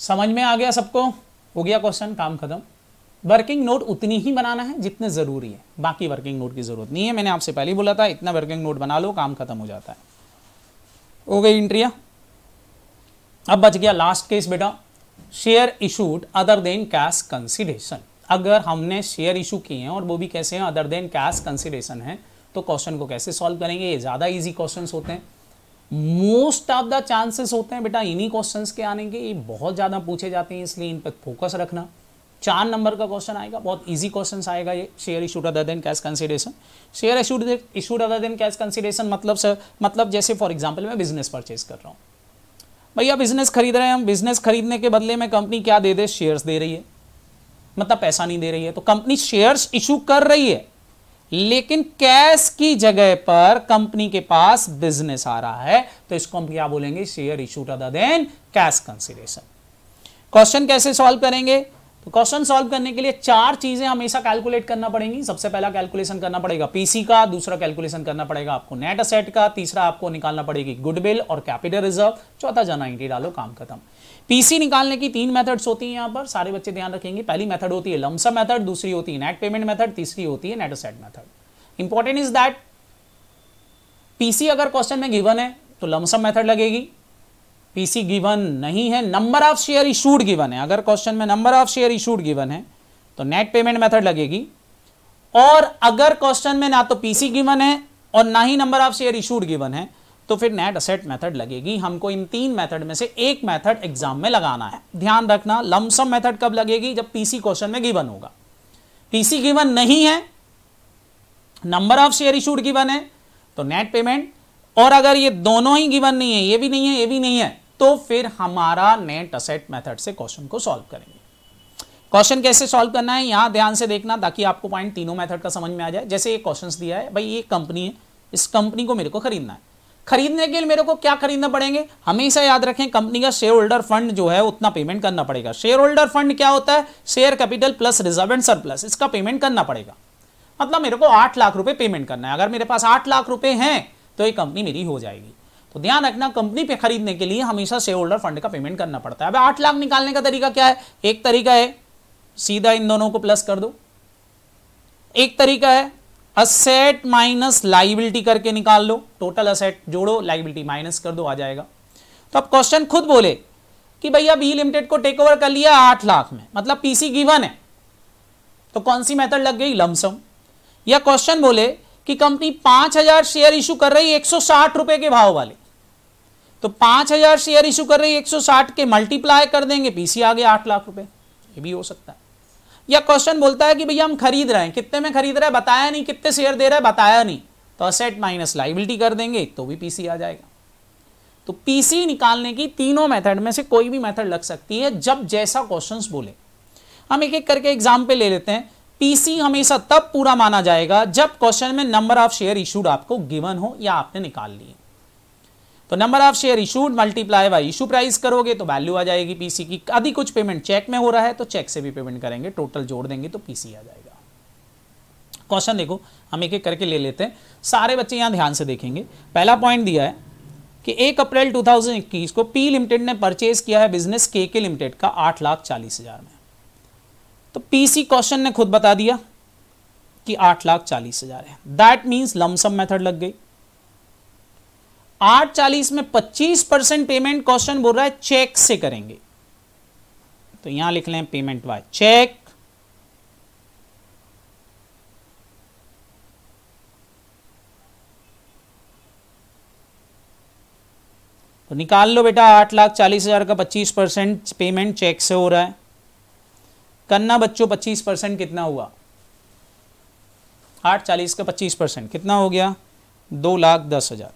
समझ में आ गया सबको हो गया क्वेश्चन काम खत्म वर्किंग नोट उतनी ही बनाना है जितने ज़रूरी है बाकी वर्किंग नोट की ज़रूरत नहीं है मैंने आपसे पहले बोला था इतना वर्किंग नोट बना लो काम खत्म हो जाता है हो गई इंट्रिया अब बच गया लास्ट केस बेटा share issued other than cash consideration अगर हमने शेयर इशू किए हैं और वो भी कैसे हैं अदर देन कैश कंसिडेशन है तो क्वेश्चन को कैसे सॉल्व करेंगे ये ज़्यादा ईजी क्वेश्चन होते हैं मोस्ट ऑफ द चांसेस होते हैं बेटा इन्हीं क्वेश्चन के आने के ये बहुत ज़्यादा पूछे जाते हैं इसलिए इन पर फोकस रखना चार नंबर का क्वेश्चन आएगा बहुत इजी क्वेश्चन आएगा ये share issued other than cash consideration share issued issued other than cash consideration मतलब सर मतलब जैसे फॉर एग्जाम्पल मैं बिजनेस परचेज कर रहा हूँ भैया बिजनेस खरीद रहे हैं हम बिजनेस खरीदने के बदले में कंपनी क्या दे दे शेयर्स दे रही है मतलब पैसा नहीं दे रही है तो कंपनी शेयर्स इशू कर रही है लेकिन कैश की जगह पर कंपनी के पास बिजनेस आ रहा है तो इसको हम क्या बोलेंगे share issue other than cash consideration question कैसे सॉल्व करेंगे तो क्वेश्चन सॉल्व करने के लिए चार चीजें हमेशा कैलकुलेट करना पड़ेंगी सबसे पहला कैलकुलेशन करना पड़ेगा पीसी का दूसरा कैलकुलेशन करना पड़ेगा आपको नेट असेट का तीसरा आपको निकालना पड़ेगी गुडविल और कैपिटल रिजर्व चौथा जाना डालो काम खत्म पीसी निकालने की तीन मेथड्स होती हैं यहाँ पर सारे बच्चे ध्यान रखेंगे पहली मेथड होती है लमसम मेथड दूसरी होती है नेट पेमेंट मेथड तीसरी होती है net net asset method important is that PC अगर क्वेश्चन में गिवन है तो लमसम मेथड लगेगी पीसी गिवन नहीं है number of share issued given है अगर क्वेश्चन में number of share issued given है तो नेट पेमेंट मेथड लगेगी और अगर क्वेश्चन में ना तो पीसी गिवन है और ना ही number of share issued given है तो फिर नेट असेट मेथड लगेगी हमको इन तीन मेथड में से एक मेथड एग्जाम में लगाना है ध्यान रखना लमसम मेथड कब लगेगी जब पीसी क्वेश्चन में गिवन होगा पीसी गिवन नहीं है number of share issued given है तो नेट पेमेंट और अगर ये दोनों ही गिवन नहीं है ये भी नहीं है ये भी नहीं है तो फिर हमारा नेट असेट मेथड से क्वेश्चन को सॉल्व करेंगे क्वेश्चन कैसे सॉल्व करना है यहां ध्यान से देखना ताकि आपको पॉइंट तीनों मेथड का समझ में आ जाए जैसे ये क्वेश्चंस दिया है भाई ये कंपनी है इस कंपनी को मेरे को खरीदना है खरीदने के लिए मेरे को क्या खरीदना पड़ेंगे हमेशा याद रखें कंपनी का शेयर होल्डर फंड जो है उतना पेमेंट करना पड़ेगा शेयर होल्डर फंड क्या होता है share capital plus reserve and surplus इसका पेमेंट करना पड़ेगा मतलब मेरे को आठ लाख रुपए पेमेंट करना है अगर मेरे पास आठ लाख रुपए हैं तो ये कंपनी मेरी हो जाएगी तो ध्यान रखना कंपनी पे खरीदने के लिए हमेशा शेयर होल्डर फंड का पेमेंट करना पड़ता है अब आठ लाख निकालने का तरीका क्या है एक तरीका है सीधा इन दोनों को प्लस कर दो एक तरीका है असेट माइनस लाइबिलिटी करके निकाल लो टोटल असेट जोड़ो लाइबिलिटी माइनस कर दो आ जाएगा तो अब क्वेश्चन खुद बोले कि भैया बी लिमिटेड को टेक ओवर कर लिया आठ लाख में मतलब पीसी गिवन है तो कौन सी मेथड लग गई लमसम या क्वेश्चन बोले कि कंपनी पांच हजार शेयर इशू कर रही एक सौ साठ रुपए के भाव वाले तो पांच हजार शेयर इशू कर रही एक सौ साठ के मल्टीप्लाई कर देंगे पीसी आ गया आठ लाख रुपए ये भी हो सकता है या क्वेश्चन बोलता है कि भैया हम खरीद रहे हैं कितने में खरीद रहे हैं बताया नहीं कितने शेयर दे रहे हैं बताया नहीं तो असेट माइनस लाइबिलिटी कर देंगे तो भी पीसी आ जाएगा तो पीसी निकालने की तीनों मेथड में से कोई भी मेथड लग सकती है जब जैसा क्वेश्चंस बोले हम एक एक करके एग्जाम्पल ले लेते हैं पीसी हमेशा तब पूरा माना जाएगा जब क्वेश्चन में नंबर ऑफ शेयर इशूड आपको गिवन हो या आपने निकाल लिया तो number of share issued multiply by issue price करोगे तो वैल्यू आ जाएगी पीसी की आदि कुछ पेमेंट चेक में हो रहा है तो चेक से भी पेमेंट करेंगे टोटल जोड़ देंगे तो पीसी आ जाएगा क्वेश्चन देखो हम एक एक करके ले लेते हैं सारे बच्चे यहाँ ध्यान से देखेंगे पहला पॉइंट दिया है कि एक अप्रैल टू को पी लिमिटेड ने परचेज किया है बिजनेस के के लिमिटेड का आठ लाख चालीस हजार में तो पीसी क्वेश्चन ने खुद बता दिया कि आठ लाख चालीस हजार है दैट मीन्स लमसम मेथड लग गई आठ चालीस में पच्चीस परसेंट पेमेंट क्वेश्चन बोल रहा है चेक से करेंगे तो यहां लिख लें पेमेंट वाइज चेक तो निकाल लो बेटा आठ लाख चालीस हजार का पच्चीस परसेंट पेमेंट चेक से हो रहा है करना बच्चों पच्चीस परसेंट कितना हुआ आठ चालीस का पच्चीस परसेंट कितना हो गया दो लाख दस हजार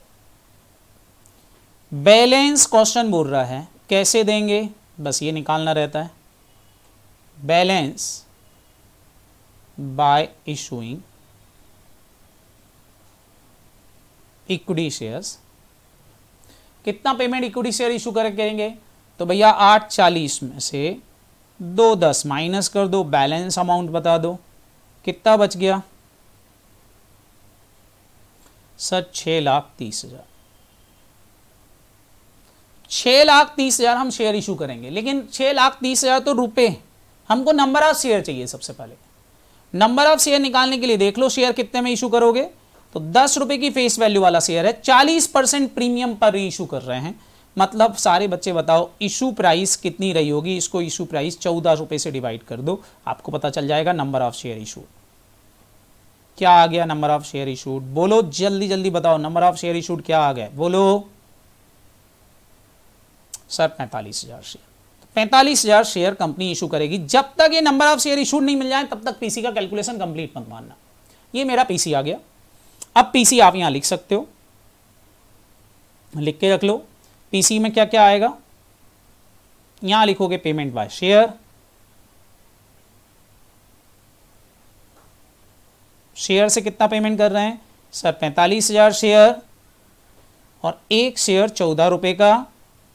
बैलेंस क्वेश्चन बोल रहा है कैसे देंगे बस ये निकालना रहता है balance by issuing equity shares कितना पेमेंट इक्विटी शेयर इशू करेंगे तो भैया आठ चालीस में से दो दस माइनस कर दो बैलेंस अमाउंट बता दो कितना बच गया सर छः लाख तीस हज़ार छः लाख तीस हज़ार हम शेयर इशू करेंगे लेकिन छः लाख तीस हज़ार तो रुपए हमको नंबर ऑफ़ शेयर चाहिए सबसे पहले नंबर ऑफ़ शेयर निकालने के लिए देख लो शेयर कितने में इशू करोगे तो दस रुपये की फेस वैल्यू वाला शेयर है चालीस परसेंट प्रीमियम पर इशू कर रहे हैं मतलब सारे बच्चे बताओ इशू प्राइस कितनी रही होगी इसको इशू प्राइस चौदह रुपये से डिवाइड कर दो आपको पता चल जाएगा नंबर ऑफ़ शेयर इशू क्या आ गया नंबर ऑफ़ शेयर इशूड बोलो जल्दी जल्दी बताओ नंबर ऑफ़ शेयर इशूड क्या आ गया बोलो सर पैंतालीस हज़ार शेयर तो पैंतालीस हज़ार शेयर कंपनी इशू करेगी जब तक ये नंबर ऑफ शेयर इशू नहीं मिल जाए तब तक पीसी का कैलकुलेशन कंप्लीट मत मानना ये मेरा पीसी आ गया अब पीसी आप यहां लिख सकते हो लिख के रख लो पीसी में क्या क्या आएगा यहां लिखोगे पेमेंट बाय शेयर शेयर से कितना पेमेंट कर रहे हैं सर पैंतालीस हज़ार शेयर और एक शेयर चौदह रुपए का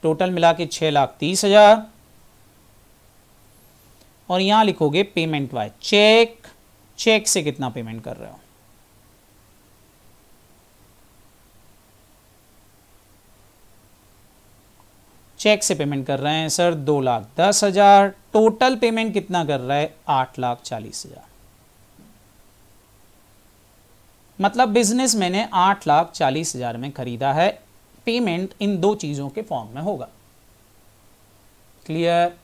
टोटल मिला के छह लाख तीस हज़ार और यहां लिखोगे पेमेंट वाइज चेक चेक से कितना पेमेंट कर रहे हो चेक से पेमेंट कर रहे हैं सर दो लाख दस हज़ार टोटल पेमेंट कितना कर रहा है आठ लाख चालीस हज़ार मतलब बिजनेस मैंने आठ लाख चालीस हज़ार में ख़रीदा है पेमेंट इन दो चीज़ों के फॉर्म में होगा क्लियर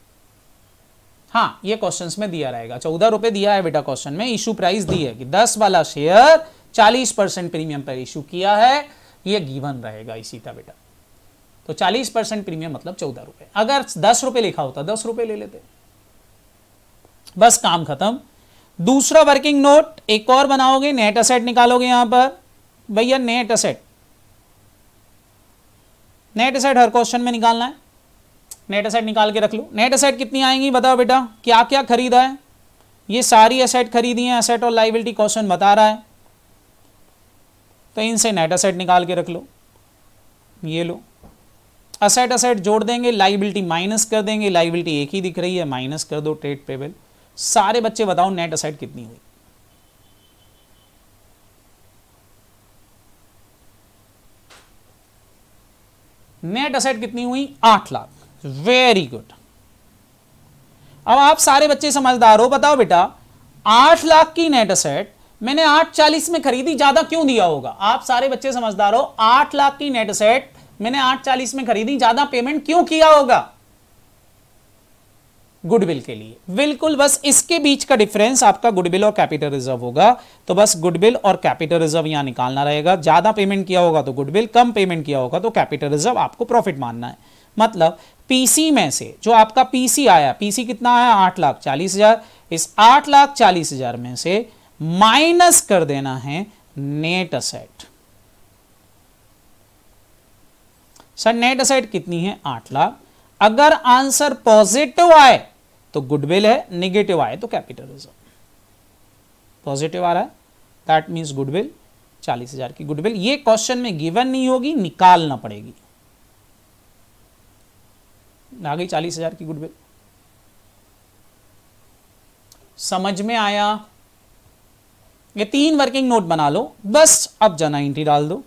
हाँ ये क्वेश्चन में दिया रहेगा चौदह रुपए दिया है बेटा क्वेश्चन में इशू प्राइस दी है कि दस वाला शेयर चालीस परसेंट प्रीमियम पर इशू किया है ये गिवन रहेगा इसी था बेटा तो चालीस परसेंट प्रीमियम मतलब चौदह रुपए अगर दस रुपए लिखा होता दस रुपए ले लेते बस काम खत्म दूसरा वर्किंग नोट एक और बनाओगे नेट असेट निकालोगे यहां पर भैया नेट असेट नेट असाइड हर क्वेश्चन में निकालना है नेट असाइड निकाल के रख लो नेट असाइड कितनी आएंगी बताओ बेटा क्या क्या खरीदा है ये सारी असेट खरीदी हैं असेट और लाइबिलिटी क्वेश्चन बता रहा है तो इनसे नेट असेट निकाल के रख लो ये लो असेट असेट जोड़ देंगे लाइबिलिटी माइनस कर देंगे लाइबिलिटी एक ही दिख रही है माइनस कर दो ट्रेड पेबल सारे बच्चे बताओ नेट असेट कितनी हुई नेट असेट कितनी हुई आठ लाख वेरी गुड अब आप सारे बच्चे समझदार हो बताओ बेटा आठ लाख की नेट असेट मैंने आठ चालीस में खरीदी ज्यादा क्यों दिया होगा आप सारे बच्चे समझदार हो आठ लाख की नेट असेट मैंने आठ चालीस में खरीदी ज्यादा पेमेंट क्यों किया होगा गुडविल के लिए बिल्कुल बस इसके बीच का डिफरेंस आपका गुडविल और कैपिटल रिजर्व होगा तो बस गुडविल और कैपिटल रिजर्व यहां निकालना रहेगा ज्यादा पेमेंट किया होगा तो गुडविल कम पेमेंट किया होगा तो कैपिटल रिजर्व आपको प्रॉफिट मानना है मतलब पीसी में से जो आपका पीसी आया पीसी कितना आया आठ लाख चालीस हजार इस आठ लाख चालीस हजार में से माइनस कर देना है net asset sir net asset कितनी है आठ लाख अगर आंसर पॉजिटिव आए तो गुडविल है निगेटिव आए तो कैपिटलिज्म पॉजिटिव आ रहा है दैट मीन्स गुडविल चालीस हजार की गुडविल ये क्वेश्चन में गिवन नहीं होगी निकालना पड़ेगी आ गई चालीस हजार की गुडविल समझ में आया ये तीन वर्किंग नोट बना लो बस अब जना डाल दो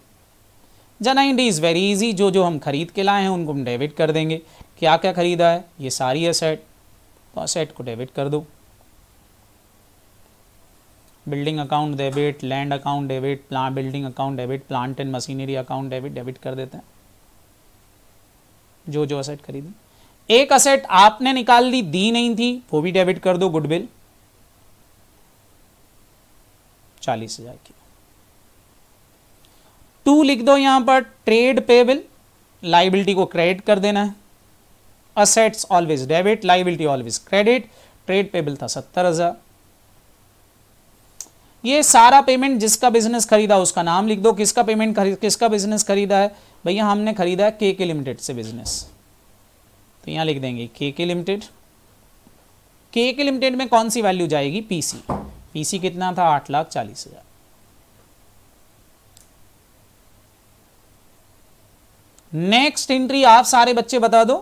जना इज़ वेरी इजी जो जो हम खरीद के लाए हैं उनको हम डेबिट कर देंगे क्या क्या खरीदा है ये सारी असेट असेट को डेबिट कर दो building account debit land account debit plan building account debit plant and machinery account debit debit कर देते हैं जो जो असेट खरीदी एक असेट आपने निकाल ली दी नहीं थी वो भी डेबिट कर दो गुडविल चालीस हजार की टू लिख दो यहां पर ट्रेड पेबिल लाइबिलिटी को क्रेडिट कर देना है assets always debit liability always credit trade payable था सत्तर हजार ये सारा पेमेंट जिसका बिजनेस खरीदा उसका नाम लिख दो किसका पेमेंट खरीद किसका बिजनेस खरीदा है भैया हमने खरीदा है के के लिमिटेड से बिजनेस तो यहां लिख देंगे के के लिमिटेड के के लिमिटेड में कौन सी वैल्यू जाएगी पीसी पीसी कितना था आठ लाख चालीस हजार नेक्स्ट एंट्री आप सारे बच्चे बता दो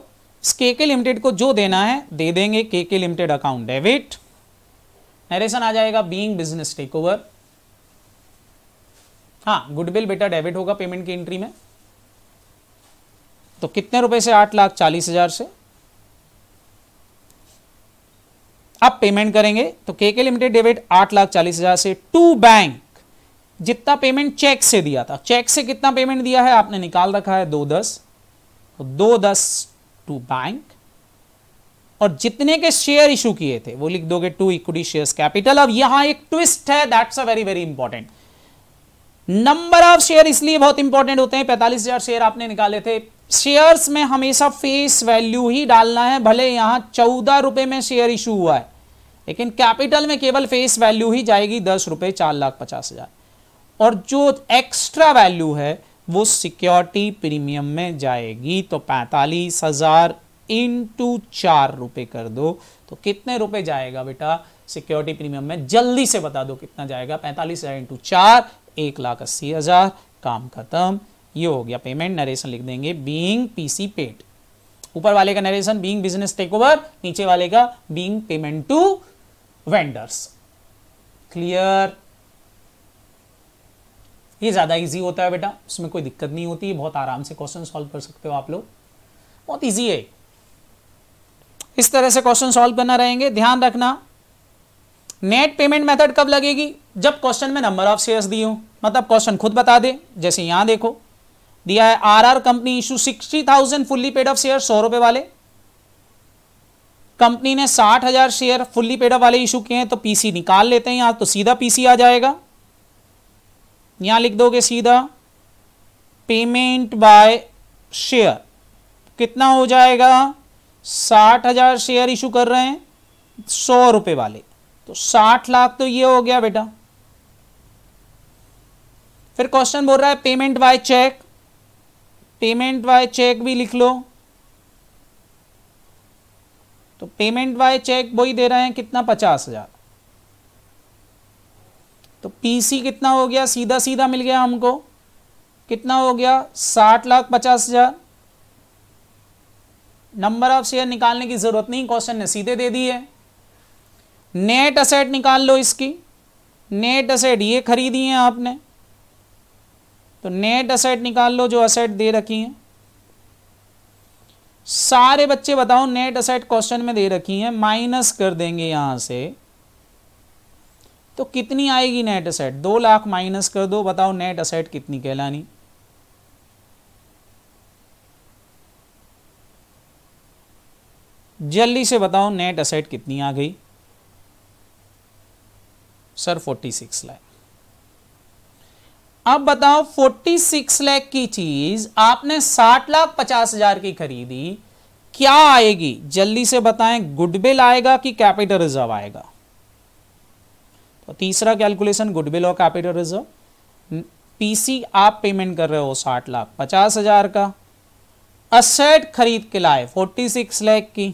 के के लिमिटेड को जो देना है दे देंगे के K limited account debit narration आ जाएगा बीइंग बिजनेस टेक ओवर हाँ गुडविल बेटा डेबिट होगा पेमेंट की एंट्री में तो कितने रुपए से आठ लाख चालीस हजार से अब पेमेंट करेंगे तो के के लिमिटेड डेबिट आठ लाख चालीस हजार से टू बैंक जितना पेमेंट चेक से दिया था चेक से कितना पेमेंट दिया है आपने निकाल रखा है दो दस तो दो दस टू बैंक और जितने के शेयर इशू किए थे वो लिख दोगे टू इक्विटी शेयर कैपिटल अब यहां एक ट्विस्ट है that's a very very important number of share इसलिए बहुत इंपॉर्टेंट होते हैं पैंतालीस हजार शेयर आपने निकाले थे शेयर्स में हमेशा फेस वैल्यू ही डालना है भले यहां चौदह रुपए में शेयर इशू हुआ है लेकिन कैपिटल में केवल फेस वैल्यू ही जाएगी दस रुपए चार लाख पचास हजार और जो एक्स्ट्रा वैल्यू है वो सिक्योरिटी प्रीमियम में जाएगी तो पैंतालीस हजार इंटू चार रुपए कर दो तो कितने रुपए जाएगा बेटा सिक्योरिटी प्रीमियम में जल्दी से बता दो कितना जाएगा पैंतालीस हजार इंटू चार एक लाख अस्सी हजार काम खत्म ये हो गया पेमेंट नरेशन लिख देंगे बीइंग पीसी पेड ऊपर वाले का narration being business take over नीचे वाले का being payment to vendors clear ये ज़्यादा इजी होता है बेटा उसमें कोई दिक्कत नहीं होती है बहुत आराम से क्वेश्चन सॉल्व कर सकते हो आप लोग बहुत ईजी है इस तरह से क्वेश्चन सॉल्व करना रहेंगे ध्यान रखना नेट पेमेंट मेथड कब लगेगी जब क्वेश्चन में नंबर ऑफ शेयर्स दी हो मतलब क्वेश्चन खुद बता दे जैसे यहाँ देखो दिया है R R company issue sixty thousand fully paid of share सौ रुपए वाले कंपनी ने साठ हजार शेयर फुल्ली पेड ऑफ वाले इशू किए हैं तो पीसी निकाल लेते हैं यहाँ तो सीधा पीसी आ जाएगा यहां लिख दोगे सीधा पेमेंट बाय शेयर कितना हो जाएगा साठ हजार शेयर इशू कर रहे हैं सौ रुपए वाले तो साठ लाख तो ये हो गया बेटा फिर क्वेश्चन बोल रहा है payment by cheque payment by cheque भी लिख लो तो पेमेंट बाय चेक वही दे रहे हैं कितना पचास हजार तो पीसी कितना हो गया सीधा सीधा मिल गया हमको कितना हो गया साठ लाख पचास हजार नंबर ऑफ शेयर निकालने की जरूरत नहीं क्वेश्चन ने सीधे दे दी है नेट असेट निकाल लो इसकी नेट असेट ये खरीदी है आपने तो नेट असेट निकाल लो जो असेट दे रखी है सारे बच्चे बताओ नेट असेट क्वेश्चन में दे रखी है माइनस कर देंगे यहां से तो कितनी आएगी नेट असेट दो लाख माइनस कर दो बताओ नेट असेट कितनी कहलानी जल्दी से बताओ नेट असेट कितनी आ गई सर फोर्टी सिक्स लाख अब बताओ फोर्टी सिक्स लाख की चीज आपने साठ लाख पचास हजार की खरीदी क्या आएगी जल्दी से बताएं गुडविल आएगा कि कैपिटल रिजर्व आएगा और तीसरा कैलकुलेशन गुडविल और कैपिटल रिजर्व पीसी आप पेमेंट कर रहे हो साठ लाख पचास हजार का असेट खरीद के लाए फोर्टी सिक्स लैख की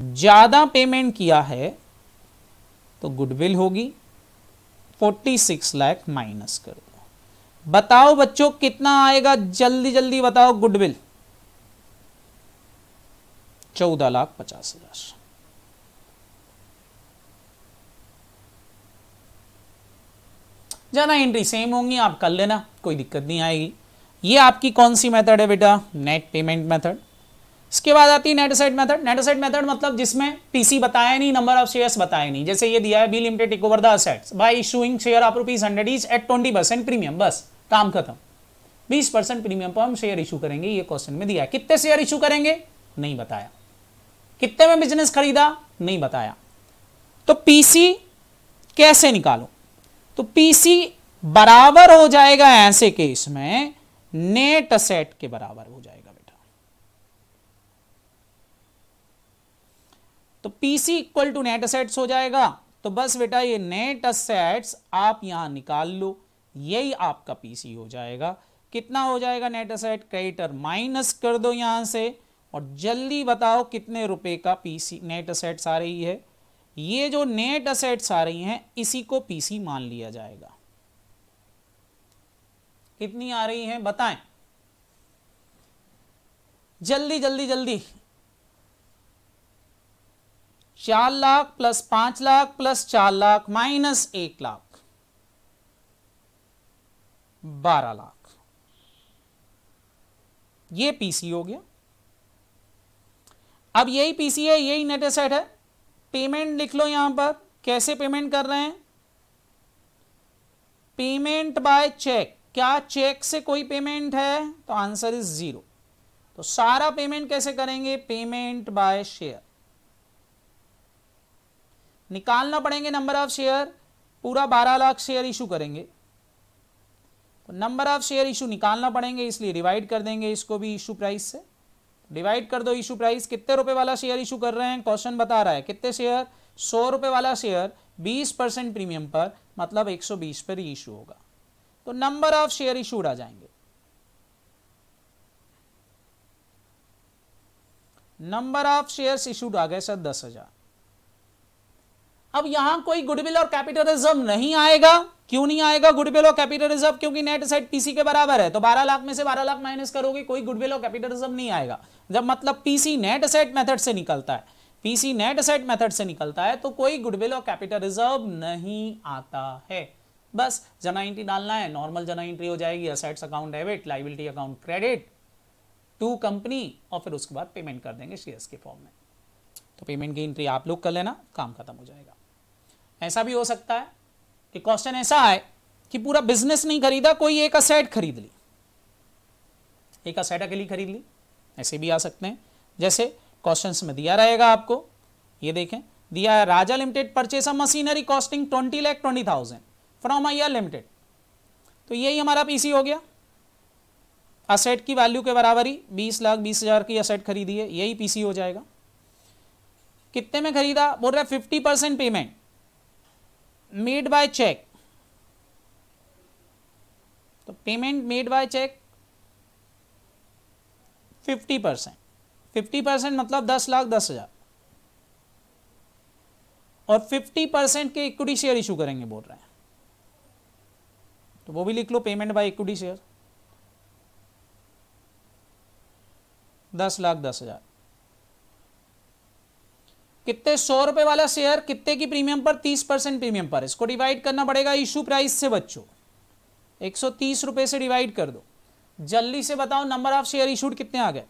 ज़्यादा पेमेंट किया है तो गुडविल होगी फोर्टी सिक्स लैख माइनस कर दो बताओ बच्चों कितना आएगा जल्दी जल्दी बताओ गुडविल चौदह लाख पचास हजार जाना एंट्री सेम होंगी आप कर लेना कोई दिक्कत नहीं आएगी ये आपकी कौन सी मेथड है बेटा नेट पेमेंट मेथड इसके बाद आती है नेटोसाइट मेथड नेटोसाइट मेथड मतलब जिसमें पीसी बताया नहीं नंबर ऑफ शेयर्स बताया नहीं जैसे ये दिया है B limited take over the assets by issuing share of rupees hundred is at twenty percent premium बस काम खत्म बीस परसेंट प्रीमियम पर हम शेयर इशू करेंगे ये क्वेश्चन में दिया है कितने शेयर इशू करेंगे नहीं बताया कितने में बिजनेस खरीदा नहीं बताया तो पीसी कैसे निकालो तो पीसी बराबर हो जाएगा ऐसे केस में नेट सेट के बराबर हो जाएगा बेटा तो PC equal to net assets हो जाएगा तो बस बेटा ये नेट सेट्स आप यहां निकाल लो यही आपका पीसी हो जाएगा कितना हो जाएगा नेट असेट क्रेडिटर माइनस कर दो यहां से और जल्दी बताओ कितने रुपए का पीसी नेट सेट्स आ रही है ये जो नेट असेट्स आ रही हैं इसी को पीसी मान लिया जाएगा कितनी आ रही हैं बताएं जल्दी जल्दी जल्दी चार लाख प्लस पांच लाख प्लस चार लाख माइनस एक लाख बारह लाख ये पीसी हो गया अब यही पीसी है यही नेट असेट है पेमेंट लिख लो यहां पर कैसे पेमेंट कर रहे हैं पेमेंट बाय चेक क्या चेक से कोई पेमेंट है तो आंसर इज जीरो तो सारा पेमेंट कैसे करेंगे पेमेंट बाय शेयर निकालना पड़ेंगे नंबर ऑफ शेयर पूरा बारह लाख शेयर इशू करेंगे तो नंबर ऑफ शेयर इशू निकालना पड़ेंगे इसलिए डिवाइड कर देंगे इसको भी इशू प्राइस से डिवाइड कर दो इशू प्राइस कितने रुपए वाला शेयर इशू कर रहे हैं क्वेश्चन बता रहा है कितने शेयर सौ रुपए वाला शेयर बीस परसेंट प्रीमियम पर मतलब एक सौ बीस पर ही इशू होगा तो नंबर ऑफ शेयर इशूड आ जाएंगे नंबर ऑफ शेयर्स इशूड आ गए सर दस हजार अब यहां कोई गुडविल और कैपिटलिज्म नहीं आएगा क्यों नहीं आएगा गुडविल और कैपिटलिज्म क्योंकि नेट सेट पीसी के बराबर है तो 12 लाख में से 12 लाख माइनस करोगे कोई गुडविल और कैपिटलिज्म नहीं आएगा जब मतलब पीसी नेट सेट मेथड से निकलता है पीसी नेट सेट मेथड से निकलता है तो कोई गुडविल और कैपिटलिज्म नहीं आता है बस जना एंट्री डालना है नॉर्मल जना एंट्री हो जाएगी assets account debit liability account credit to company और फिर उसके बाद पेमेंट कर देंगे शेयर्स के फॉर्म में तो पेमेंट की एंट्री आप लोग कर लेना काम खत्म हो जाएगा ऐसा भी हो सकता है कि क्वेश्चन ऐसा है कि पूरा बिजनेस नहीं खरीदा कोई एक असेट खरीद ली एक असेट अकेली खरीद ली ऐसे भी आ सकते हैं जैसे क्वेश्चन में दिया रहेगा आपको ये देखें दिया है Raja Limited purchase a machinery costing twenty lakh twenty thousand from R Limited तो यही हमारा पीसी हो गया असेट की वैल्यू के बराबर ही बीस लाख बीस हज़ार की असेट खरीदी है यही पीसी हो जाएगा कितने में खरीदा बोल रहा है fifty percent payment made by cheque तो payment made by cheque 50 percent fifty percent मतलब दस लाख दस हजार और फिफ्टी परसेंट के इक्विटी शेयर इशू करेंगे बोल रहे हैं तो वो भी लिख लो पेमेंट बाय इक्विटी शेयर दस लाख दस हजार कितने सौ रुपए वाला शेयर कितने की प्रीमियम पर तीस परसेंट प्रीमियम पर इसको डिवाइड करना पड़ेगा इशू प्राइस से बच्चों एक सौ तीस रुपए से डिवाइड कर दो जल्दी से बताओ नंबर ऑफ शेयर इशूड कितने आ गए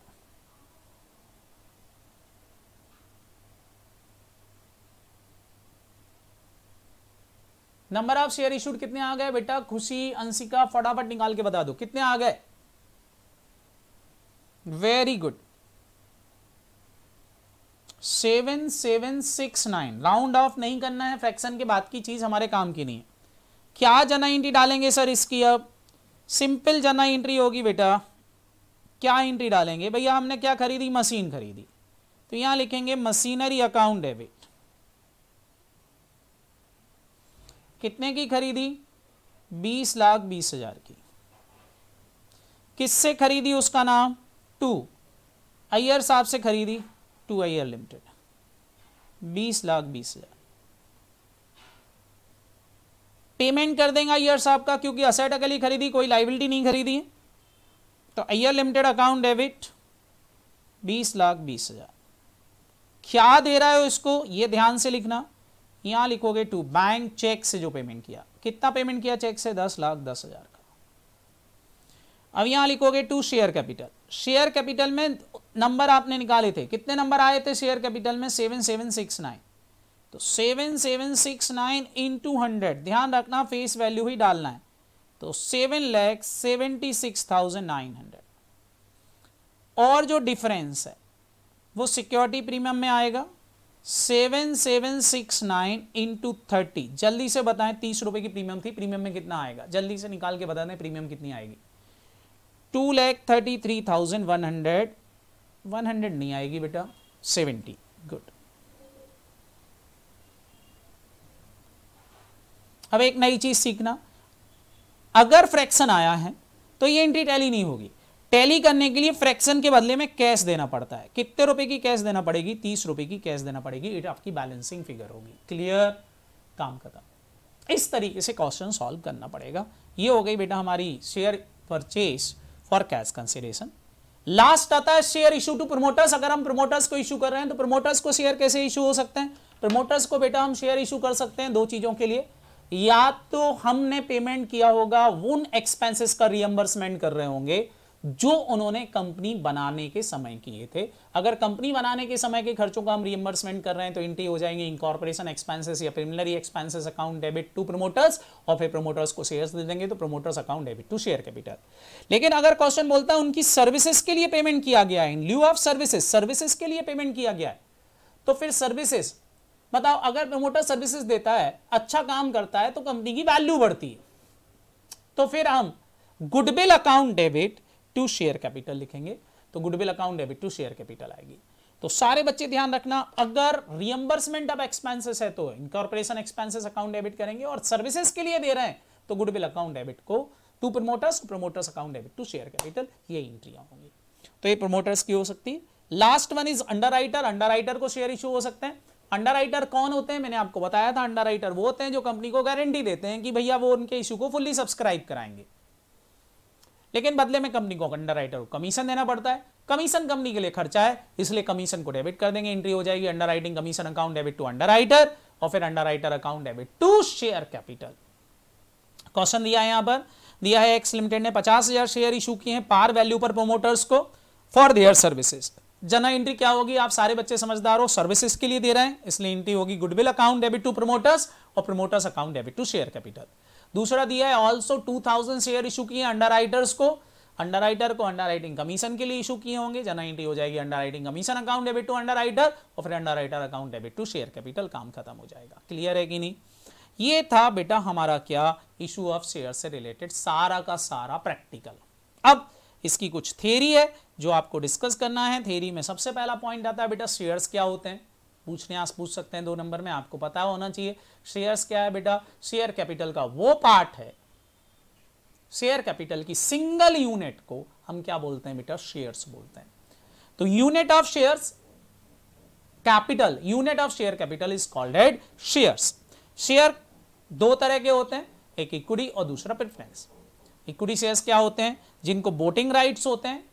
नंबर ऑफ शेयर इशूड कितने आ गए बेटा खुशी अंशिका फटाफट निकाल के बता दो कितने आ गए very good seven seven six nine round off नहीं करना है फ्रैक्शन के बाद की चीज़ हमारे काम की नहीं है क्या जना एंट्री डालेंगे सर इसकी अब सिंपल जना एंट्री होगी बेटा क्या एंट्री डालेंगे भैया हमने क्या खरीदी मशीन खरीदी तो यहां लिखेंगे मशीनरी अकाउंट डेबिट कितने की खरीदी बीस लाख बीस हजार की किससे खरीदी उसका नाम टू अय्यर साहब से खरीदी टू आई आर लिमिटेड बीस लाख बीस हजार पेमेंट कर देंगे अयर साहब का क्योंकि असेट अकेली खरीदी कोई लाइबिलिटी नहीं खरीदी है तो अयर लिमिटेड अकाउंट डेबिट बीस लाख बीस हजार क्या दे रहा है इसको ये ध्यान से लिखना यहां लिखोगे टू बैंक चेक से जो पेमेंट किया कितना पेमेंट किया चेक से दस लाख दस हजार का अब यहां लिखोगे to share capital share capital में नंबर आपने निकाले थे कितने नंबर आए थे शेयर कैपिटल में सेवन सेवन सिक्स नाइन तो seven seven six nine into hundred ध्यान रखना फेस वैल्यू ही डालना है तो seven lakh seventy six thousand nine hundred और जो डिफरेंस है वो सिक्योरिटी प्रीमियम में आएगा seven seven six nine into thirty जल्दी से बताएं तीस रुपए की प्रीमियम थी प्रीमियम में कितना आएगा जल्दी से निकाल के बता दें प्रीमियम कितनी आएगी two lakh thirty three thousand one hundred one hundred नहीं आएगी बेटा सेवेंटी गुड अब एक नई चीज सीखना अगर फ्रैक्शन आया है तो ये एंट्री टैली नहीं होगी टैली करने के लिए फ्रैक्शन के बदले में कैश देना पड़ता है कितने रुपए की कैश देना पड़ेगी तीस रुपए की कैश देना पड़ेगी इट आपकी बैलेंसिंग फिगर होगी क्लियर काम खत्म इस तरीके से क्वेश्चन सॉल्व करना पड़ेगा ये हो गई बेटा हमारी share purchase for cash consideration last आता है शेयर इशू टू प्रमोटर्स अगर हम प्रमोटर्स को इशू कर रहे हैं तो प्रमोटर्स को शेयर कैसे इशू हो सकते हैं प्रमोटर्स को बेटा हम शेयर इशू कर सकते हैं दो चीजों के लिए या तो हमने पेमेंट किया होगा उन एक्सपेंसेस का रियम्बर्समेंट कर रहे होंगे जो उन्होंने कंपनी बनाने के समय किए थे अगर कंपनी बनाने के समय के खर्चों का हम रिएम्बर्समेंट कर रहे हैं तो इंट्री हो जाएंगे इनकॉर्पोरेशन एक्सपेंसेस या preliminary expenses account debit to promoters और फिर प्रमोटर्स को शेयर्स दे देंगे तो promoters account debit to share capital लेकिन अगर क्वेश्चन बोलता है उनकी सर्विसेस के लिए पेमेंट किया गया है in lieu of services services के लिए पेमेंट किया गया है तो फिर सर्विसेस बताओ मतलब अगर प्रमोटर सर्विसेस देता है अच्छा काम करता है तो कंपनी की वैल्यू बढ़ती है तो फिर हम goodwill account debit to share capital लिखेंगे तो goodwill account debit to share capital आएगी तो सारे बच्चे ध्यान रखना अगर रियम्बर्समेंट ऑफ एक्सपेंसेस है तो इनकॉर्पोरेशन एक्सपेंसेस अकाउंट डेबिट करेंगे और सर्विसेज के लिए दे रहे हैं तो गुडविल अकाउंट डेबिट को to promoters promoters account debit to share capital ये इंट्रिया होंगी तो ये प्रमोटर्स की हो सकती है last one is underwriter underwriter को शेयर इश्यू हो सकते हैं अंडर राइटर कौन होते हैं मैंने आपको बताया था अंडर राइटर वो होते हैं जो कंपनी को गारंटी देते हैं कि भैया वो उनके इशू को फुल्ली सब्सक्राइब कराएंगे लेकिन बदले में कंपनी को अंडर राइटर को कमीशन देना पड़ता है कमीशन कंपनी के लिए खर्चा है इसलिए कमीशन को डेबिट कर देंगे एंट्री हो जाएगी underwriting commission account debit to underwriter और फिर underwriter account debit to share capital question दिया है यहां पर दिया है एक्स लिमिटेड ने पचास हजार शेयर इशू किए हैं पार वैल्यू पर प्रोमोटर्स को फॉर देयर सर्विसेज जना एंट्री क्या होगी आप सारे बच्चे समझदार हो सर्विसेज के लिए दे रहे हैं इसलिए एंट्री होगी goodwill account debit to promoters और promoters account debit to share capital दूसरा दिया है also two thousand share issue किए अंडर राइटर्स को अंडर राइटर को अंडर राइटिंग कमीशन के लिए इशू किए होंगे जन एंट्री हो जाएगी underwriting commission account debit to underwriter और फिर underwriter account debit to share capital काम खत्म हो जाएगा क्लियर है कि नहीं ये था बेटा हमारा क्या इशू ऑफ शेयर से रिलेटेड सारा का सारा प्रैक्टिकल अब इसकी कुछ थेरी है जो आपको डिस्कस करना है थेरी में सबसे पहला पॉइंट आता है बेटा शेयर्स क्या होते हैं पूछने आस पूछ सकते हैं दो नंबर में आपको पता होना चाहिए शेयर्स क्या है बेटा शेयर कैपिटल का वो पार्ट है शेयर कैपिटल की सिंगल यूनिट को हम क्या बोलते हैं बेटा शेयर्स बोलते हैं तो unit of shares capital unit of share capital is called as shares share दो तरह के होते हैं एक इक्विटी और दूसरा प्रिफरेंस इक्विटी शेयर्स क्या होते हैं जिनको बोटिंग राइट्स होते हैं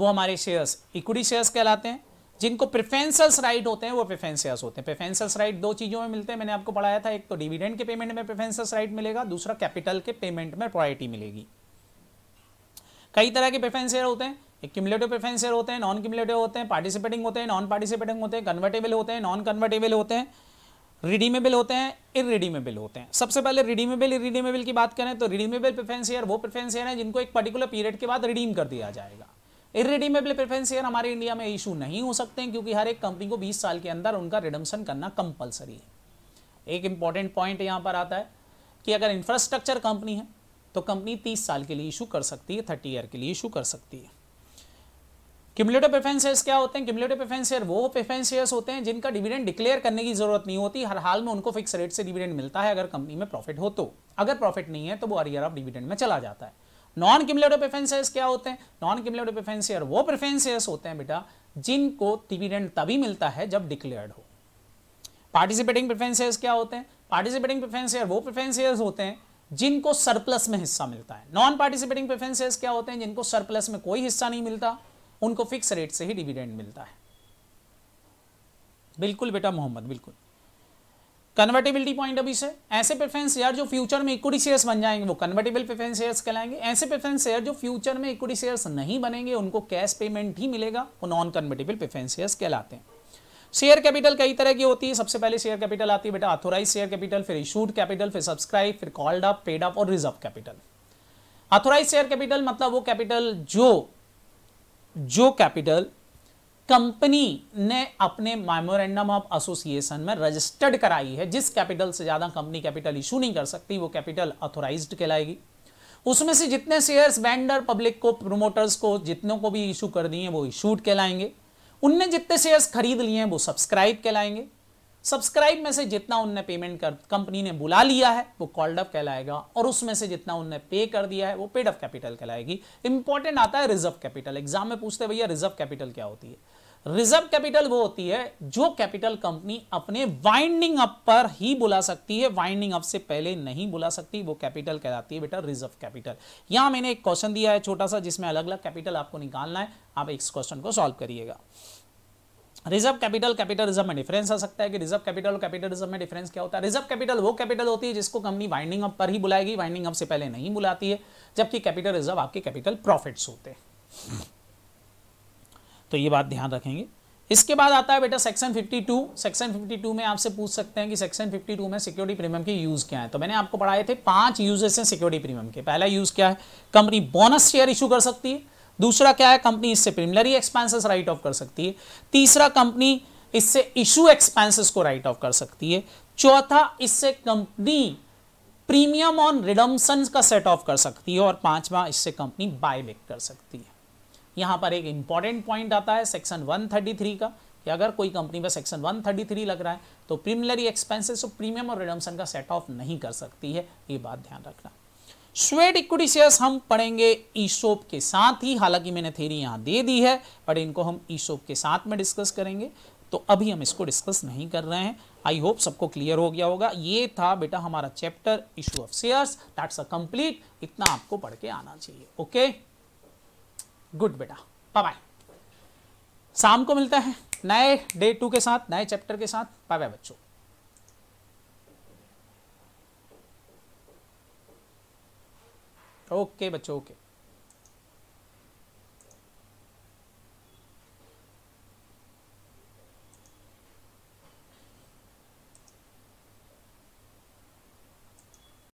वो हमारे शेयर्स इक्विटी शेयर्स कहलाते हैं जिनको प्रिफेंसल्स राइट होते हैं वो प्रिफेंसियस होते हैं प्रिफेंसल्स राइट दो चीज़ों में मिलते हैं मैंने आपको पढ़ाया था एक तो डिविडेंड के पेमेंट में प्रिफेंसल्स राइट मिलेगा दूसरा कैपिटल के पेमेंट में प्रायोरिटी मिलेगी कई तरह के प्रिफेंसियर होते हैं एक क्यूमुलेटिव प्रिफेंसियर होते हैं नॉन क्यूमुलेटिव होते हैं पार्टिसिपेटिंग होते हैं नॉन पार्टिसिपेटिंग होते हैं कन्वर्टेबल होते हैं नॉन कन्वर्टेबल होते हैं रिडीमेबल होते हैं इरिडीमेबल होते हैं सबसे पहले रिडीमेबल इरिडीमेबल की बात करें तो रिडीमेबल प्रिफेंसियर वो प्रिफेंसियर हैं जिनको एक पर्टिकुलर पीरियड के बाद रिडीम कर दिया जाएगा इरेडीमेबल प्रेफरेंस शेयर हमारे इंडिया में इशू नहीं हो सकते हैं क्योंकि हर एक कंपनी को 20 साल के अंदर उनका रिडम्सन करना कंपलसरी है एक इंपॉर्टेंट पॉइंट यहाँ पर आता है कि अगर इंफ्रास्ट्रक्चर कंपनी है तो कंपनी तीस साल के लिए इशू कर सकती है थर्टी ईयर के लिए इशू कर सकती है क्यूमलेटिव प्रेफरेंस शेयर क्या होते हैं क्यूमलेटिव प्रेफरेंस शेयर वो प्रेफरेंस शेयर होते हैं जिनका डिविडेंड डिक्लेयर करने की जरूरत नहीं होती हर हाल में उनको फिक्स रेट से डिविडेंड मिलता है अगर कंपनी में प्रॉफिट हो तो अगर प्रॉफिट नहीं है तो वो अरियर ऑफ डिविडेंड में चला जाता है नॉन क्यूमलेटिव प्रेफरेंसेस क्या होते हैं नॉन क्यूमलेटिव प्रेफरेंसेस वो प्रेफरेंसेस होते हैं बेटा जिनको डिविडेंड तभी मिलता है जब डिक्लेयर्ड हो पार्टिसिपेटिंग प्रेफरेंसेस क्या होते हैं पार्टिसिपेटिंग प्रेफरेंस शेयर वो प्रेफरेंसेस होते हैं जिनको सरप्लस में हिस्सा मिलता है नॉन पार्टिसिपेटिंग प्रेफरेंसेस क्या होते हैं जिनको सरप्लस में कोई हिस्सा नहीं मिलता उनको फिक्स रेट से ही डिविडेंड मिलता है बिल्कुल बेटा मोहम्मद बिल्कुल कन्वर्टेबिलिटी पॉइंट अभी से ऐसे प्रेफरेंस शेयर जो फ्यूचर में इक्विटी शेयर्स बन जाएंगे वो कन्वर्टेबल प्रेफरेंस शेयर्स कहलाएंगे ऐसे प्रेफरेंस शेयर जो फ्यूचर में इक्विटी शेयर्स नहीं बनेंगे उनको कैश पेमेंट ही मिलेगा वो नॉन कन्वर्टेबल प्रेफरेंस शेयर्स कहलाते हैं शेयर कैपिटल कई तरह की होती है सबसे पहले शेयर कैपिटल आती है बेटा ऑथोराइज शेयर कैपिटल फिर इशूड कैपिटल फिर सब्सक्राइब फिर कॉल्ड अप पेड अप और reserve capital authorise share capital मतलब वो कैपिटल जो जो कैपिटल कंपनी ने अपने मेमोरेंडम ऑफ एसोसिएशन में रजिस्टर्ड कराई है जिस कैपिटल से ज़्यादा कंपनी कैपिटल इशू नहीं कर सकती वो कैपिटल ऑथोराइज्ड कहलाएगी उसमें से जितने शेयर्स वेंडर पब्लिक को प्रोमोटर्स को जितनों को भी इशू कर दिए वो इशूड कहलाएंगे उनने जितने शेयर्स खरीद लिए हैं वो सब्सक्राइब कहलाएंगे सब्सक्राइब में से जितना उनने पेमेंट कर कंपनी ने बुला लिया है वो कॉल्ड अप कहलाएगा और उसमें से जितना उनने पे कर दिया है वो पेड अप कैपिटल कहलाएगी इंपॉर्टेंट आता है रिजर्व कैपिटल एग्जाम में पूछते भैया रिजर्व कैपिटल क्या होती है रिजर्व कैपिटल वो होती है जो कैपिटल कंपनी अपने वाइंडिंग अप पर ही बुला सकती है वाइंडिंग अप से पहले नहीं बुला सकती वो कैपिटल कहलाती है बेटा रिजर्व कैपिटल यहां मैंने एक क्वेश्चन दिया है छोटा सा जिसमें अलग अलग कैपिटल आपको निकालना है आप इस क्वेश्चन को सॉल्व करिएगा रिजर्व कैपिटल कैपिटल रिजर्व में डिफरेंस आ सकता है कि रिजर्व कैपिटल और कैपिटल रिजर्व में डिफरेंस क्या होता है रिजर्व कैपिटल वो कैपिटल होती है जिसको कंपनी वाइंडिंग अप पर ही बुलाएगी वाइंडिंग अप से पहले नहीं बुलाती है जबकि कैपिटल रिजर्व आपके कैपिटल प्रॉफिट्स होते हैं तो ये बात ध्यान रखेंगे इसके बाद आता है बेटा सेक्शन 52 सेक्शन 52 में आपसे पूछ सकते हैं कि सेक्शन 52 में सिक्योरिटी प्रीमियम के यूज़ क्या है तो मैंने आपको पढ़ाए थे पांच यूजेस हैं सिक्योरिटी प्रीमियम के पहला यूज़ क्या है कंपनी बोनस शेयर इशू कर सकती है दूसरा क्या है कंपनी इससे प्रिमिलरी एक्सपेंसेस राइट ऑफ कर सकती है तीसरा कंपनी इससे इशू एक्सपेंसेस को राइट ऑफ कर सकती है चौथा इससे कंपनी प्रीमियम ऑन रिडम्सन का सेट ऑफ कर सकती है और पांचवा इससे कंपनी बाय कर सकती है यहाँ पर एक इंपॉर्टेंट पॉइंट आता है सेक्शन 133 का कि अगर कोई कंपनी पर सेक्शन 133 लग रहा है तो प्रीमिलरी एक्सपेंसेस और प्रीमियम और रिडम्सन का सेट ऑफ नहीं कर सकती है ये बात ध्यान रखना स्वेट इक्विटी शेयर्स हम पढ़ेंगे ईशोप के साथ ही हालांकि मैंने थेरी यहाँ दे दी है बट इनको हम ईशोप के साथ में डिस्कस करेंगे तो अभी हम इसको डिस्कस नहीं कर रहे हैं आई होप सबको क्लियर हो गया होगा ये था बेटा हमारा chapter issue of shares that's a complete इतना आपको पढ़ के आना चाहिए ओके okay? गुड बेटा बाय बाय शाम को मिलता है नए डे टू के साथ नए चैप्टर के साथ बाय बाय बच्चों ओके बच्चों ओके